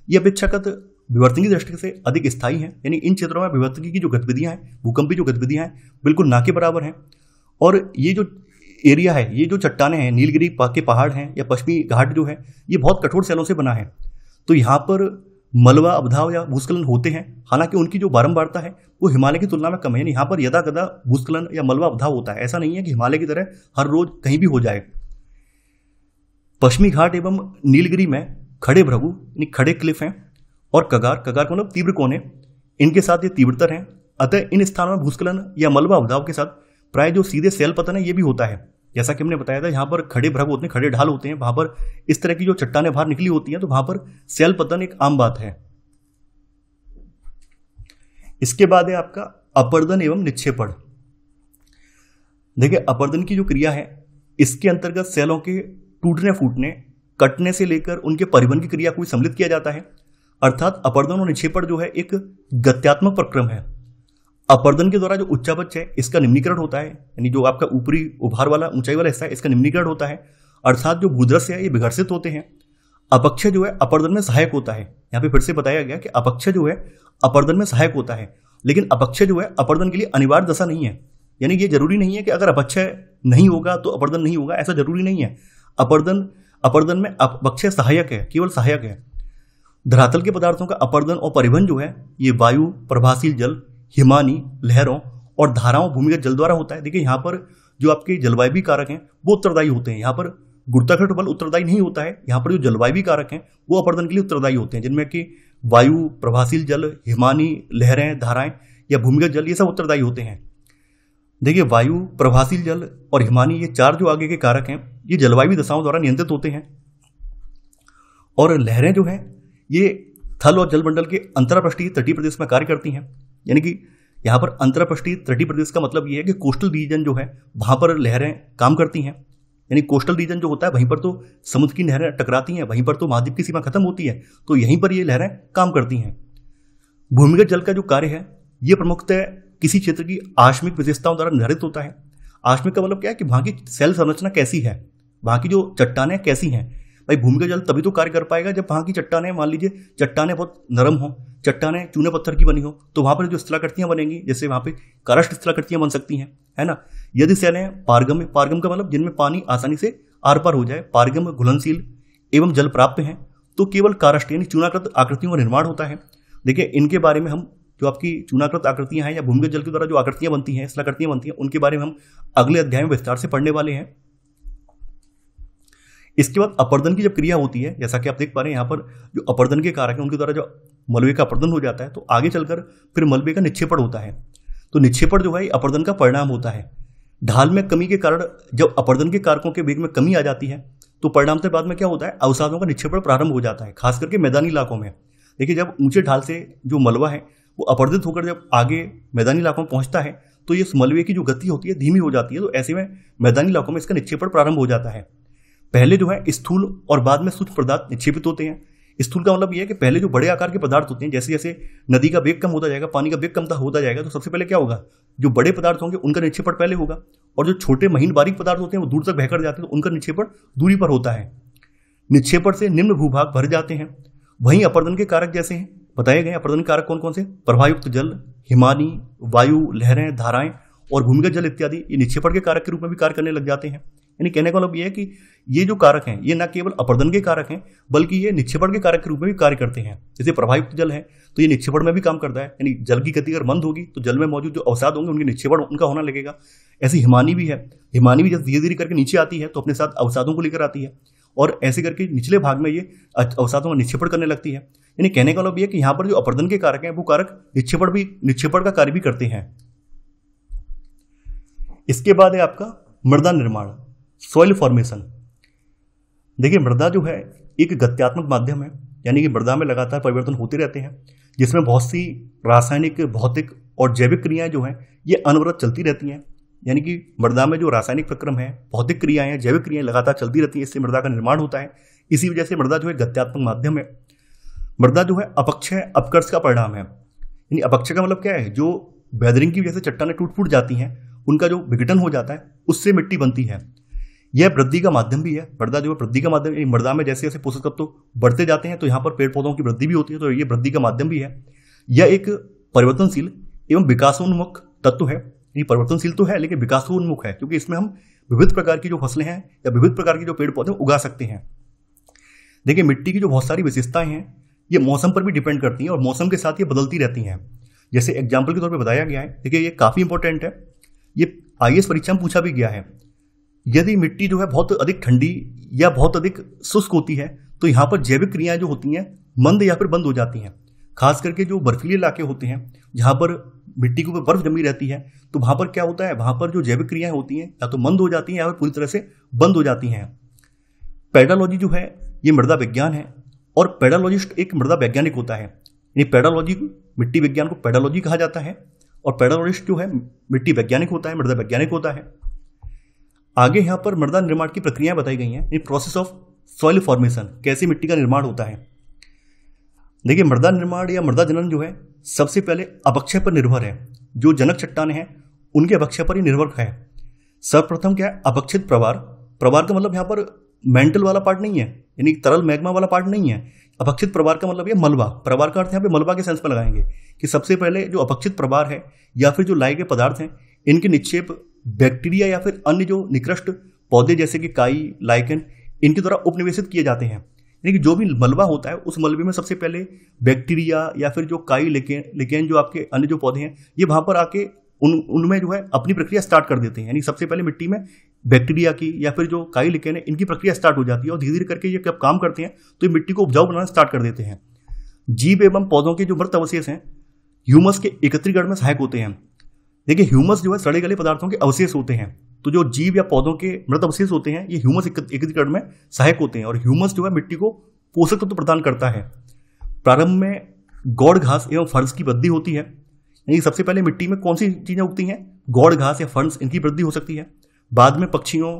ये अपेक्षाकृत विवर्तनी दृष्टि से अधिक स्थायी हैं यानी इन क्षेत्रों में विवर्तनी की जो गतिविधियाँ हैं भूकंपी जो गतिविधियाँ हैं बिल्कुल ना के बराबर हैं और ये जो एरिया है ये जो चट्टाने हैं नीलगिरी के पहाड़ हैं या पश्चिमी घाट जो है ये बहुत कठोर सैलों से बना है तो यहाँ पर मलबा अवधाव या भूस्खलन होते हैं हालांकि उनकी जो बारंबारता है वो हिमालय की तुलना में कम है यानी यहाँ पर यदा कदा भूस्खलन या मलबा अवधाव होता है ऐसा नहीं है कि हिमालय की तरह हर रोज कहीं भी हो जाए पश्चिमी घाट एवं नीलगिरी में खड़े भ्रगु यानी खड़े क्लिफ हैं और कगार कगार को मतलब तीव्र कोने इनके साथ ये तीव्रतर हैं अतः इन स्थानों में भूस्खलन या मलबा उदाव के साथ प्राय जो सीधे सेल पतन है ये भी होता है जैसा कि हमने बताया था यहाँ पर खड़े भ्रग होते हैं खड़े ढाल होते हैं वहाँ पर इस तरह की जो चट्टाने बाहर निकली होती हैं तो वहाँ पर सेल पतन एक आम बात है इसके बाद है आपका अपर्दन एवं निक्षेपण देखिए अपर्दन की जो क्रिया है इसके अंतर्गत सेलों के टूटने फूटने कटने से लेकर उनके परिवहन की क्रिया को सम्मिलित किया जाता है अर्थात अपर्दन और निक्षेपण जो है एक गत्यात्मक प्रक्रम है अपर्दन के द्वारा जो उच्चावच है इसका निम्नीकरण होता है यानी जो आपका ऊपरी उभार वाला ऊंचाई वाला हिस्सा है इसका निम्नीकरण होता है अर्थात जो भूदृश्य है ये विघर्षित होते हैं अपक्ष जो है अपर्दन में सहायक होता है यहाँ पे फिर से बताया गया कि अपक्ष जो है अपर्दन में सहायक होता है लेकिन अपक्षय जो है अपर्दन के लिए अनिवार्य दशा नहीं है यानी ये जरूरी नहीं है कि अगर अपक्षय नहीं होगा तो अपर्दन नहीं होगा ऐसा जरूरी नहीं है अपर्दन अपर्दन में अपक्षय सहायक है केवल सहायक है धरातल के पदार्थों का अपर्दन और परिवहन जो है ये वायु प्रभाशील जल हिमानी लहरों और धाराओं भूमिगत जल द्वारा होता है देखिए यहाँ पर जो आपके जलवायु कारक हैं वो उत्तरदायी होते हैं यहाँ पर गुरुत्वाकर्षण बल उत्तरदायी नहीं होता है यहाँ पर जो जलवायु कारक हैं वो अपर्दन के लिए उत्तरदायी होते हैं जिनमें कि वायु प्रभाशील जल हिमानी लहरें धाराएं या भूमिगत जल ये सब उत्तरदायी होते हैं देखिए वायु प्रभाशील जल और हिमानी ये चार जो आगे के कारक हैं ये जलवायु दशाओं द्वारा नियंत्रित होते हैं और लहरें जो हैं ये थल और जलमंडल के अंतरापृष्ठीय तटीय प्रदेश में कार्य करती हैं यानी कि यहाँ पर अंतरापृष्ठीय तटीय प्रदेश का मतलब ये है कि कोस्टल रीजन जो है वहाँ पर लहरें काम करती हैं यानी कोस्टल रीजन जो होता है वहीं पर तो समुद्र की लहरें टकराती हैं वहीं पर तो महाद्वीप की सीमा खत्म होती है तो यहीं पर ये लहरें काम करती हैं भूमिगत जल का जो कार्य है ये प्रमुखतः किसी क्षेत्र की आश्मिक विशेषताओं द्वारा निर्धारित होता है आश्मिक का मतलब क्या है कि वहाँ की सेल संरचना कैसी है वहाँ की जो चट्टाने कैसी हैं भाई भूमि का जल तभी तो कार्य कर पाएगा जब वहाँ की चट्टाने मान लीजिए चट्टाने बहुत नरम हो चट्टाने चूने पत्थर की बनी हो तो वहाँ पर जो स्थलाकृतियाँ बनेंगी जैसे वहाँ पे करष्ट स्थलाकृतियाँ बन सकती हैं है ना यदि सेलें पारगम पारगम का मतलब जिनमें पानी आसानी से आर पार हो जाए पारगम घुलनशील एवं जल प्राप्त हैं तो केवल कारष्ट यानी चूनाकृत आकृतियों का निर्माण होता है देखिए इनके बारे में हम जो आपकी चूनाकृत आकृतियाँ हैं या भूमिगत जल के द्वारा जो आकृतियाँ बनती हैं स्थलाकृतियाँ बनती हैं उनके बारे में हम अगले अध्याय में विस्तार से पढ़ने वाले हैं इसके बाद अपर्दन की जब क्रिया होती है जैसा कि आप देख पा रहे हैं यहाँ पर जो अपर्दन के कारक हैं उनके द्वारा जो मलबे का अपर्दन हो जाता है तो आगे चलकर फिर मलबे का निक्षेपण होता है तो निक्षेपण जो है अपर्दन का परिणाम होता है ढाल में कमी के कारण जब अपर्दन के कारकों के वेग में कमी आ जाती है तो परिणाम के बाद में क्या होता है अवसादों का निक्षेपण प्रारंभ हो जाता है खास करके मैदानी इलाकों में देखिए जब ऊंचे ढाल से जो मलबा है वो अपर्जित होकर जब आगे मैदानी इलाकों में पहुंचता है तो ये मलबे की जो गति होती है धीमी हो जाती है तो ऐसे में मैदानी इलाकों में इसका निक्षेपण प्रारंभ हो जाता है पहले जो है स्थूल और बाद में सूक्ष्म पदार्थ निक्षेपित होते हैं स्थूल का मतलब यह है कि पहले जो बड़े आकार के पदार्थ होते हैं जैसे जैसे नदी का वेग कम होता जाएगा पानी का वेग कम होता जाएगा तो सबसे पहले क्या होगा जो बड़े पदार्थ होंगे उनका निक्षेपण पहले होगा और जो छोटे महीन बारीक पदार्थ होते हैं वो दूर तक बहकर जाते हैं तो उनका निक्षेपण दूरी पर होता है निक्षेपण से निम्न भूभाग भर जाते हैं वहीं अपर्दन के कारक जैसे हैं बताए गए अपरदन कारक कौन कौन से प्रभायुक्त जल हिमानी वायु लहरें धाराएं और भूमिगत जल इत्यादि ये निक्षेपण के कारक के रूप में भी कार्य करने लग जाते हैं यानी कहने का मतलब ये है कि ये जो कारक हैं ये न केवल अपर्दन के कारक हैं बल्कि ये निक्षेपण के कारक के रूप में भी कार्य करते हैं जैसे प्रभायुक्त जल है तो ये निक्षेपण में भी काम करता है यानी जल की गति अगर मंद होगी तो जल में मौजूद जो अवसाद होंगे उनके निक्षेपण उनका होना लगेगा ऐसी हिमानी भी है हिमानी भी जब धीरे धीरे करके नीचे आती है तो अपने साथ अवसादों को लेकर आती है और ऐसे करके निचले भाग में ये अवसादों का निक्षेपण करने लगती है यानी कहने का मतलब यह कि यहां पर जो अपर्दन के कारक हैं वो कारक निक्षेपण भी निक्षेपण का कार्य भी करते हैं इसके बाद है आपका मृदा निर्माण सॉइल फॉर्मेशन देखिए मृदा जो है एक गत्यात्मक माध्यम है यानी कि मृदा में लगातार परिवर्तन होते रहते हैं जिसमें बहुत सी रासायनिक भौतिक और जैविक क्रियाएं जो हैं ये अनवरत चलती रहती हैं यानी कि मृदा में जो रासायनिक प्रक्रम है भौतिक क्रियाएं जैविक क्रियाएं लगातार चलती रहती हैं इससे मृदा का निर्माण होता है इसी वजह से मृदा जो है गत्यात्मक माध्यम है मृदा जो है अपक्ष है अपकर्ष का परिणाम है यानी अपक्ष का मतलब क्या है जो वेदरिंग की वजह से चट्टाने टूट फूट जाती हैं उनका जो विघटन हो जाता है उससे मिट्टी बनती है यह वृद्धि का माध्यम भी है मृदा जो है वृद्धि का माध्यम यानी मृदा में जैसे जैसे पोषक तत्व तो बढ़ते जाते हैं तो यहाँ पर पेड़ पौधों की वृद्धि भी होती है तो ये वृद्धि का माध्यम भी है यह एक परिवर्तनशील एवं विकासोन्मुख तत्व है ये परिवर्तनशील तो है लेकिन विकासोन्मुख है क्योंकि इसमें हम विभिन्न प्रकार की जो फसलें हैं या विभिन्न प्रकार के जो पेड़ पौधे उगा सकते हैं देखिए मिट्टी की जो बहुत सारी विशेषताएं हैं ये मौसम पर भी डिपेंड करती हैं और मौसम के साथ ये बदलती रहती हैं जैसे एग्जाम्पल के तौर पर बताया गया है देखिए ये काफ़ी इंपॉर्टेंट है ये आई परीक्षा में पूछा भी गया है यदि मिट्टी जो है बहुत अधिक ठंडी या बहुत अधिक शुष्क होती है तो यहाँ पर जैविक क्रियाएं जो होती हैं मंद या फिर बंद हो जाती हैं खास करके जो बर्फीले इलाके होते हैं जहाँ पर मिट्टी के ऊपर बर्फ जमी रहती है तो वहाँ पर क्या होता है वहाँ पर जो जैविक क्रियाएं होती हैं या तो मंद हो जाती हैं या फिर पूरी तरह से बंद हो जाती हैं पैडालॉजी जो है ये मृदा विज्ञान है और पेडालॉजिस्ट एक मृदा वैज्ञानिक होता है यानी पेडालॉजी मिट्टी विज्ञान को पेडालॉजी कहा जाता है और पेडालॉजिस्ट जो है मिट्टी वैज्ञानिक होता है मृदा वैज्ञानिक होता है आगे यहाँ पर मृदा निर्माण की प्रक्रियाएं बताई गई हैं यानी प्रोसेस ऑफ सॉइल फॉर्मेशन कैसे मिट्टी का निर्माण होता है देखिए मृदा निर्माण या मृदा जनन जो है सबसे पहले अपक्षय पर निर्भर है जो जनक चट्टाने हैं उनके अपक्षय पर ही निर्भर है सर्वप्रथम क्या है अपक्षित प्रवार प्रवार का मतलब यहाँ पर मेंटल वाला पार्ट नहीं है यानी तरल मैग्मा वाला पार्ट नहीं है अपक्षित प्रवार का मतलब ये मलबा प्रवार का अर्थ यहाँ पे मलबा के सेंस में लगाएंगे कि सबसे पहले जो अपक्षित प्रवार है या फिर जो लाए गए पदार्थ हैं इनके निक्षेप बैक्टीरिया या फिर अन्य जो निकृष्ट पौधे जैसे कि काई लाइकन इनके द्वारा उपनिवेशित किए जाते हैं यानी कि जो भी मलबा होता है उस मलबे में सबसे पहले बैक्टीरिया या फिर जो काई लेकिन लेकिन जो आपके अन्य जो पौधे हैं ये वहाँ पर आके उन उनमें जो है अपनी प्रक्रिया स्टार्ट कर देते हैं यानी सबसे पहले मिट्टी में बैक्टीरिया की या फिर जो काई लिखे हैं इनकी प्रक्रिया स्टार्ट हो जाती है और धीरे धीरे करके ये जब काम करते हैं तो ये मिट्टी को उपजाऊ बनाना स्टार्ट कर देते हैं जीव एवं पौधों के जो मृत अवशेष हैं ह्यूमस के एकत्रीकरण में सहायक होते हैं देखिए ह्यूमस जो है सड़े गले पदार्थों के अवशेष होते हैं तो जो जीव या पौधों के मृत अवशेष होते हैं ये ह्यूमस एकत्रीकरण में सहायक होते हैं और ह्यूमस जो है मिट्टी को पोषक तत्व प्रदान करता है प्रारंभ में गौड़ घास एवं फर्ज की वृद्धि होती है यानी सबसे पहले मिट्टी में कौन सी चीज़ें उगती हैं गौड़ घास या फर्ज इनकी वृद्धि हो सकती है बाद में पक्षियों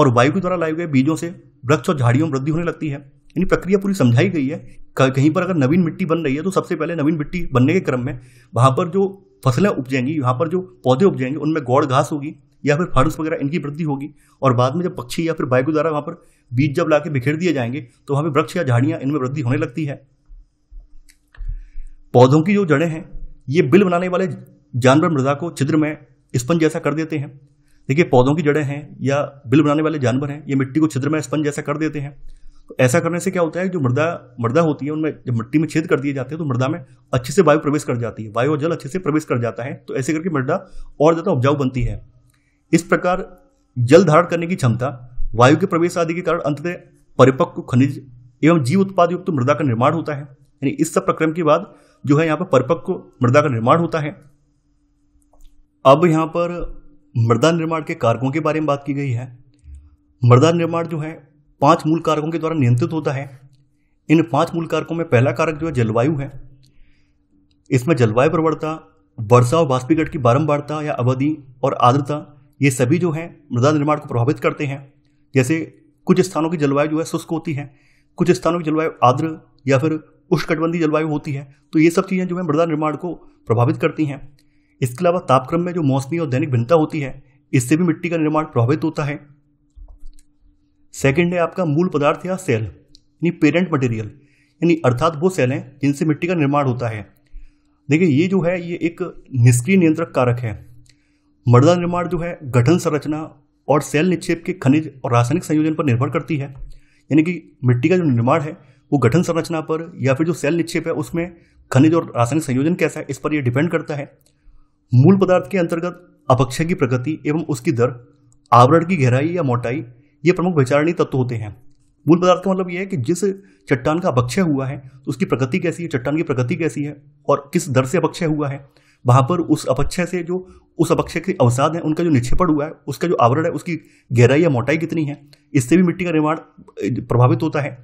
और वायु के द्वारा लाए गए बीजों से वृक्ष और झाड़ियों में वृद्धि होने लगती है यानी प्रक्रिया पूरी समझाई गई है कहीं पर अगर नवीन मिट्टी बन रही है तो सबसे पहले नवीन मिट्टी बनने के क्रम में वहाँ पर जो फसलें उपजेंगी यहाँ पर जो पौधे उपजेंगे उनमें गौड़ घास होगी या फिर फर्ड्स वगैरह इनकी वृद्धि होगी और बाद में जब पक्षी या फिर वायु के द्वारा वहाँ पर बीज जब ला के बिखेर दिए जाएंगे तो वहाँ पर वृक्ष या झाड़ियाँ इनमें वृद्धि होने लगती है पौधों की जो जड़ें हैं ये बिल बनाने वाले जानवर मृदा को छिद्र में स्पंज जैसा कर देते हैं देखिए पौधों की जड़ें हैं या बिल बनाने वाले जानवर हैं ये मिट्टी को छिद्र में स्पंज जैसा कर देते हैं तो ऐसा करने से क्या होता है जो मृदा मृदा होती है उनमें जब मिट्टी में छेद कर दिए जाते हैं तो मृदा में अच्छे से वायु प्रवेश कर जाती है वायु और जल अच्छे से प्रवेश कर जाता है तो ऐसे करके मृदा और ज़्यादा उपजाऊ बनती है इस प्रकार जल धारण करने की क्षमता वायु के प्रवेश आदि के कारण अंततः परिपक्व खनिज एवं जीव उत्पाद युक्त मृदा का निर्माण होता है यानी इस सब प्रक्रम के बाद जो है यहाँ पर परिपक्व मृदा का निर्माण होता है अब यहाँ पर मृदा निर्माण के कारकों के बारे में बात की गई है मृदा निर्माण जो है पांच मूल कारकों के द्वारा नियंत्रित होता है इन पांच मूल कारकों में पहला कारक जो है जलवायु है इसमें जलवायु प्रवणता वर्षा और बाष्पीकरण की बारंबारता या अवधि और आर्द्रता ये सभी जो है मृदा निर्माण को प्रभावित करते हैं जैसे कुछ स्थानों की जलवायु जो है शुष्क होती है कुछ स्थानों की जलवायु आर्द्र या फिर उष्णकटिबंधीय जलवायु होती है तो ये सब चीज़ें जो है मृदा निर्माण को प्रभावित करती हैं इसके अलावा तापक्रम में जो मौसमी और दैनिक भिन्नता होती है इससे भी मिट्टी का निर्माण प्रभावित होता है सेकेंड है आपका मूल पदार्थ या सेल यानी पेरेंट मटेरियल यानी अर्थात वो सेल हैं जिनसे मिट्टी का निर्माण होता है देखिए ये जो है ये एक निष्क्रिय नियंत्रक कारक है मर्दा निर्माण जो है गठन संरचना और सेल निक्षेप के खनिज और रासायनिक संयोजन पर निर्भर करती है यानी कि मिट्टी का जो निर्माण है वो गठन संरचना पर या फिर जो सेल निक्षेप है उसमें खनिज और रासायनिक संयोजन कैसा है इस पर यह डिपेंड करता है मूल पदार्थ के अंतर्गत अपक्षय की प्रकृति एवं उसकी दर आवरण की गहराई या मोटाई ये प्रमुख विचारणीय तत्व होते हैं मूल पदार्थ का मतलब यह है कि जिस चट्टान का अपक्षय हुआ है तो उसकी प्रकृति कैसी है चट्टान की प्रकृति कैसी है और किस दर से अपक्षय हुआ है वहाँ पर उस अपक्षय से जो उस अपक्षय के अवसाद हैं उनका जो निक्षेपण हुआ है उसका जो आवरण है उसकी गहराई या मोटाई कितनी है इससे भी मिट्टी का निर्माण प्रभावित होता है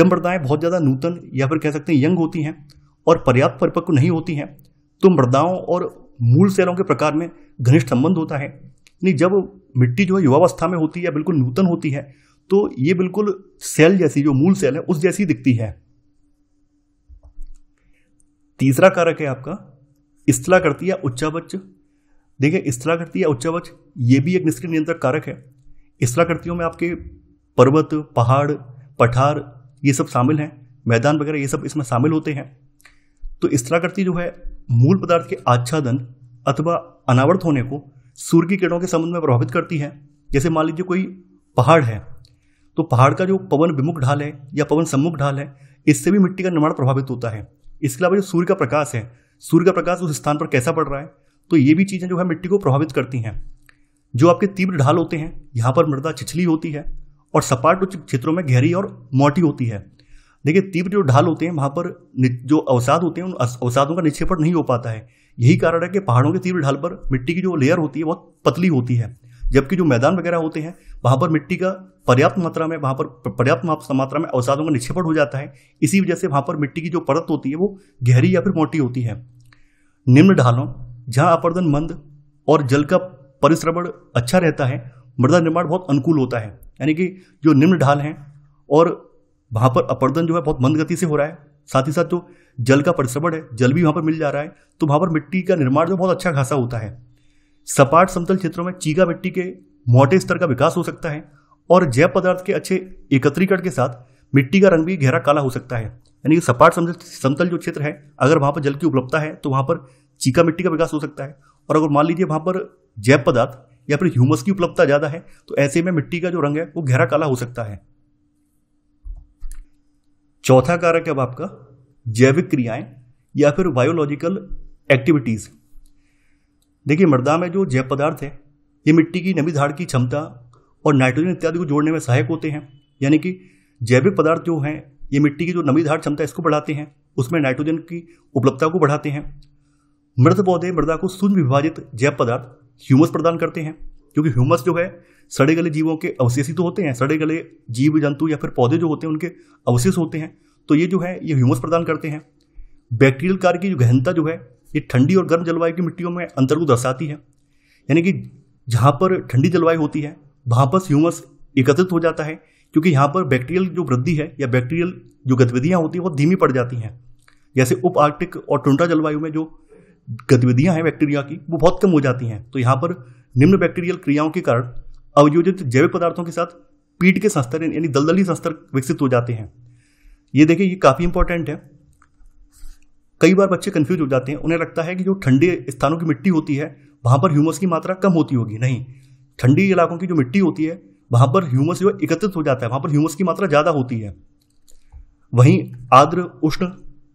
जम मृदाएँ बहुत ज़्यादा नूतन या फिर कह सकते हैं यंग होती हैं और पर्याप्त परिपक्व नहीं होती हैं तो मृदाओं और मूल सेलों के प्रकार में घनिष्ठ संबंध होता है यानी जब मिट्टी जो है युवावस्था में होती है बिल्कुल नूतन होती है तो ये बिल्कुल सेल जैसी जो मूल सेल है उस जैसी दिखती है तीसरा कारक है आपका स्थला करती है उच्चावच देखिए स्थला करती है उच्चावच ये भी एक निष्क्रिय नियंत्रक कारक है स्थला करतियों में आपके पर्वत पहाड़ पठार ये सब शामिल हैं मैदान वगैरह ये सब इसमें शामिल होते हैं तो इस तरह करती जो है मूल पदार्थ के आच्छादन अथवा अनावर्त होने को सूर्य की किरणों के संबंध में प्रभावित करती है जैसे मान लीजिए कोई पहाड़ है तो पहाड़ का जो पवन विमुख ढाल है या पवन सम्मुख ढाल है इससे भी मिट्टी का निर्माण प्रभावित होता है इसके अलावा जो सूर्य का प्रकाश है सूर्य का प्रकाश उस स्थान पर कैसा पड़ रहा है तो ये भी चीज़ें जो है मिट्टी को प्रभावित करती हैं जो आपके तीव्र ढाल होते हैं यहाँ पर मृदा छिछली होती है और सपाट उच्च क्षेत्रों में गहरी और मोटी होती है देखिए तीव्र जो ढाल होते हैं वहाँ पर जो अवसाद होते हैं उन अवसादों का निक्षेपण नहीं हो पाता है यही कारण है कि पहाड़ों के तीव्र ढाल पर मिट्टी की जो लेयर होती है बहुत पतली होती है जबकि जो मैदान वगैरह होते हैं वहाँ पर मिट्टी का पर्याप्त मात्रा में वहाँ पर पर्याप्त मात्रा में अवसादों का निक्षेपण हो जाता है इसी वजह से वहाँ पर मिट्टी की जो परत होती है वो गहरी या फिर मोटी होती है निम्न ढालों जहाँ अपर्दन मंद और जल का परिश्रवण अच्छा रहता है मृदा निर्माण बहुत अनुकूल होता है यानी कि जो निम्न ढाल हैं और वहाँ पर अपर्दन जो है बहुत मंद गति से हो रहा है साथ ही साथ जो जल का परिश्रवण है जल भी वहाँ पर मिल जा रहा है तो वहाँ पर मिट्टी का निर्माण जो बहुत अच्छा खासा होता है सपाट समतल क्षेत्रों में चीगा मिट्टी के मोटे स्तर का विकास हो सकता है और जैव पदार्थ के अच्छे एकत्रीकरण के साथ मिट्टी का रंग भी गहरा काला हो सकता है यानी कि सपाट समतल समतल जो क्षेत्र है अगर वहाँ पर जल की उपलब्धता है तो वहाँ पर चीका मिट्टी का विकास हो सकता है और अगर मान लीजिए वहाँ पर जैव पदार्थ या फिर ह्यूमस की उपलब्धता ज़्यादा है तो ऐसे में मिट्टी का जो रंग है वो गहरा काला हो सकता है चौथा कारक है आपका जैविक क्रियाएं या फिर बायोलॉजिकल एक्टिविटीज देखिए मृदा में जो जैव पदार्थ है ये मिट्टी की नमी धार की क्षमता और नाइट्रोजन इत्यादि को जोड़ने में सहायक होते हैं यानी कि जैविक पदार्थ जो हैं ये मिट्टी की जो नमी धार क्षमता इसको बढ़ाते हैं उसमें नाइट्रोजन की उपलब्धता को बढ़ाते हैं मृत पौधे मृदा को सूक्ष्म विभाजित जैव पदार्थ ह्यूमस प्रदान करते हैं क्योंकि ह्यूमस जो है सड़े गले जीवों के अवशेष ही तो होते हैं सड़े गले जीव जंतु या फिर पौधे जो होते हैं उनके अवशेष होते हैं तो ये जो है ये ह्यूमस प्रदान करते हैं बैक्टीरियल कार्य की जो गहनता जो है ये ठंडी और गर्म जलवायु की मिट्टियों में अंतर को दर्शाती है यानी कि जहाँ पर ठंडी जलवायु होती है वहाँ पर ह्यूमस एकत्रित हो जाता है क्योंकि यहाँ पर बैक्टीरियल जो वृद्धि है या बैक्टीरियल जो गतिविधियाँ होती हैं वो धीमी पड़ जाती हैं जैसे उप आर्टिक और टुंडा जलवायु में जो गतिविधियाँ हैं बैक्टीरिया की वो बहुत कम हो जाती हैं तो यहाँ पर निम्न बैक्टीरियल क्रियाओं के कारण अवयोजित जैविक पदार्थों के साथ पीट के संस्तर यानी दलदली संस्तर विकसित हो जाते हैं ये देखिए ये काफ़ी इंपॉर्टेंट है कई बार बच्चे कन्फ्यूज हो जाते हैं उन्हें लगता है कि जो ठंडे स्थानों की मिट्टी होती है वहाँ पर ह्यूमस की मात्रा कम होती होगी नहीं ठंडी इलाकों की जो मिट्टी होती है वहाँ पर ह्यूमस जो एकत्रित हो जाता है वहाँ पर ह्यूमस की मात्रा ज़्यादा होती है वहीं आर्द्र उष्ण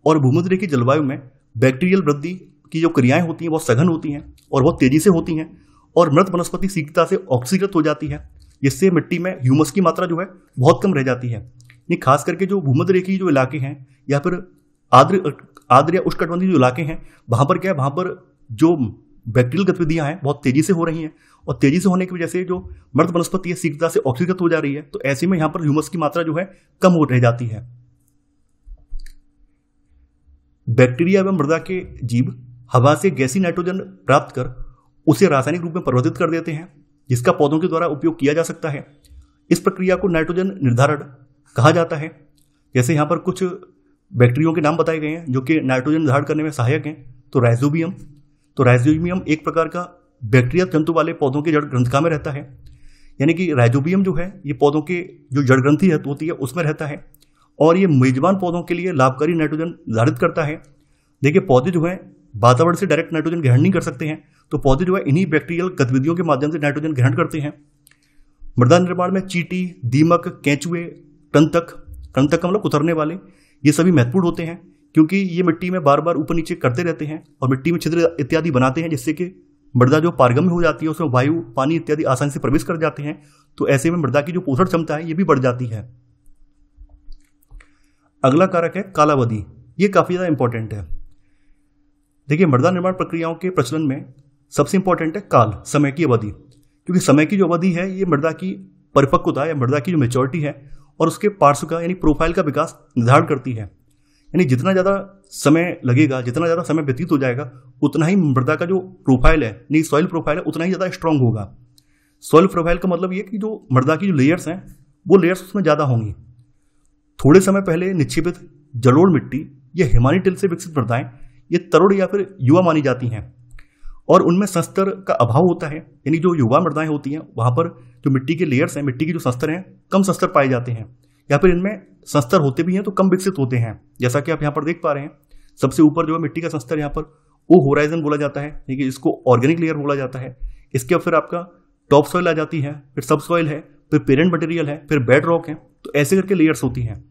और भूमध्य की जलवायु में बैक्टीरियल वृद्धि की जो क्रियाएं होती हैं बहुत सघन होती हैं और बहुत तेज़ी से होती हैं और मृत वनस्पति शीघ्रता से ऑक्सीकृत हो जाती है जिससे मिट्टी में ह्यूमस की मात्रा जो है बहुत कम रह जाती है ये खास करके जो भूमध्य रेखी जो इलाके हैं या फिर आद्र आद्र या उष्कटबंधी जो इलाके हैं वहाँ पर क्या है वहाँ पर जो बैक्टीरियल गतिविधियाँ हैं बहुत तेज़ी से हो रही हैं और तेज़ी से होने की वजह से जो मृत वनस्पति है शीघ्रता से ऑक्सीकृत हो जा रही है तो ऐसे में यहाँ पर ह्यूमस की मात्रा जो है कम हो रह जाती है बैक्टीरिया एवं मृदा के जीव हवा से गैसी नाइट्रोजन प्राप्त कर उसे रासायनिक रूप में परिवर्तित कर देते हैं जिसका पौधों के द्वारा उपयोग किया जा सकता है इस प्रक्रिया को नाइट्रोजन निर्धारण कहा जाता है जैसे यहाँ पर कुछ बैक्टीरियों के नाम बताए गए हैं जो कि नाइट्रोजन निर्धारण करने में सहायक हैं तो राइजोबियम तो राइजोबियम एक प्रकार का बैक्टीरिया तंतु वाले पौधों के जड़ ग्रंथिका में रहता है यानी कि राइजोबियम जो है ये पौधों के जो जड़ ग्रंथि होती है उसमें रहता है और ये मेजबान पौधों के लिए लाभकारी नाइट्रोजन निर्धारित करता है देखिए पौधे जो हैं वातावरण से डायरेक्ट नाइट्रोजन ग्रहण नहीं कर सकते हैं तो पौधे जो है इन्हीं बैक्टीरियल गतिविधियों के माध्यम से नाइट्रोजन ग्रहण करते हैं मृदा निर्माण में चीटी दीमक कैचुए कंतक कंतक का मतलब कुतरने वाले ये सभी महत्वपूर्ण होते हैं क्योंकि ये मिट्टी में बार बार ऊपर नीचे करते रहते हैं और मिट्टी में छिद्र इत्यादि बनाते हैं जिससे कि मृदा जो पारगम्य हो जाती है उसमें वायु पानी इत्यादि आसानी से प्रवेश कर जाते हैं तो ऐसे में मृदा की जो पोषण क्षमता है ये भी बढ़ जाती है अगला कारक है कालावधि ये काफ़ी ज़्यादा इंपॉर्टेंट है देखिए मृदा निर्माण प्रक्रियाओं के प्रचलन में सबसे इंपॉर्टेंट है काल समय की अवधि क्योंकि समय की जो अवधि है ये मृदा की परिपक्वता या मृदा की जो मेचोरिटी है और उसके पार्श्व का यानी प्रोफाइल का विकास निर्धारण करती है यानी जितना ज़्यादा समय लगेगा जितना ज़्यादा समय व्यतीत हो जाएगा उतना ही मृदा का जो प्रोफाइल है यानी सॉइल प्रोफाइल है उतना ही ज़्यादा स्ट्रांग होगा सॉइल प्रोफाइल का मतलब ये कि जो मृदा की जो लेयर्स हैं वो लेयर्स उसमें ज़्यादा होंगी थोड़े समय पहले निक्षेपित जलोड़ मिट्टी या हिमानी टिल से विकसित मृदाएं ये तरुण या फिर युवा मानी जाती हैं और उनमें संस्तर का अभाव होता है यानी जो युवा मृदाएं होती हैं वहाँ पर जो मिट्टी के लेयर्स हैं मिट्टी के जो संस्तर हैं कम संस्तर पाए जाते हैं या फिर इनमें संस्तर होते भी हैं तो कम विकसित होते हैं जैसा कि आप यहाँ पर देख पा रहे हैं सबसे ऊपर जो है मिट्टी का संस्तर यहाँ पर वो होराइजन बोला जाता है यानी कि इसको ऑर्गेनिक लेयर बोला जाता है इसके फिर आपका टॉप सॉइल आ जाती है फिर सब सॉइल है फिर पेरेंट मटेरियल है फिर बेड रॉक है तो ऐसे करके लेयर्स होती हैं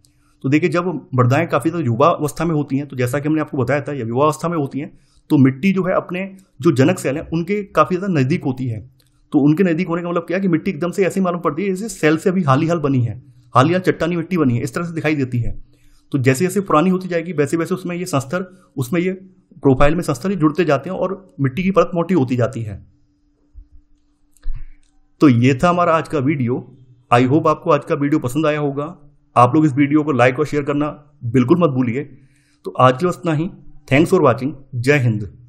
तो देखिए जब मृदाएं काफ़ी ज़्यादा युवा अवस्था में होती हैं तो जैसा कि हमने आपको बताया था युवा अवस्था में होती हैं तो मिट्टी जो है अपने जो जनक सेल हैं उनके काफ़ी ज़्यादा नज़दीक होती है तो उनके नज़दीक होने का मतलब क्या है कि मिट्टी एकदम से ऐसी मालूम पड़ती है जैसे सेल से अभी हाल ही हाल बनी है हाल ही हाल चट्टानी मिट्टी बनी है इस तरह से दिखाई देती है तो जैसे जैसे पुरानी होती जाएगी वैसे वैसे उसमें ये संस्तर उसमें ये प्रोफाइल में संस्तर ही जुड़ते जाते हैं और मिट्टी की परत मोटी होती जाती है तो ये था हमारा आज का वीडियो आई होप आपको आज का वीडियो पसंद आया होगा आप लोग इस वीडियो को लाइक और शेयर करना बिल्कुल मत भूलिए तो आज के लिए इतना ही थैंक्स फॉर वॉचिंग जय हिंद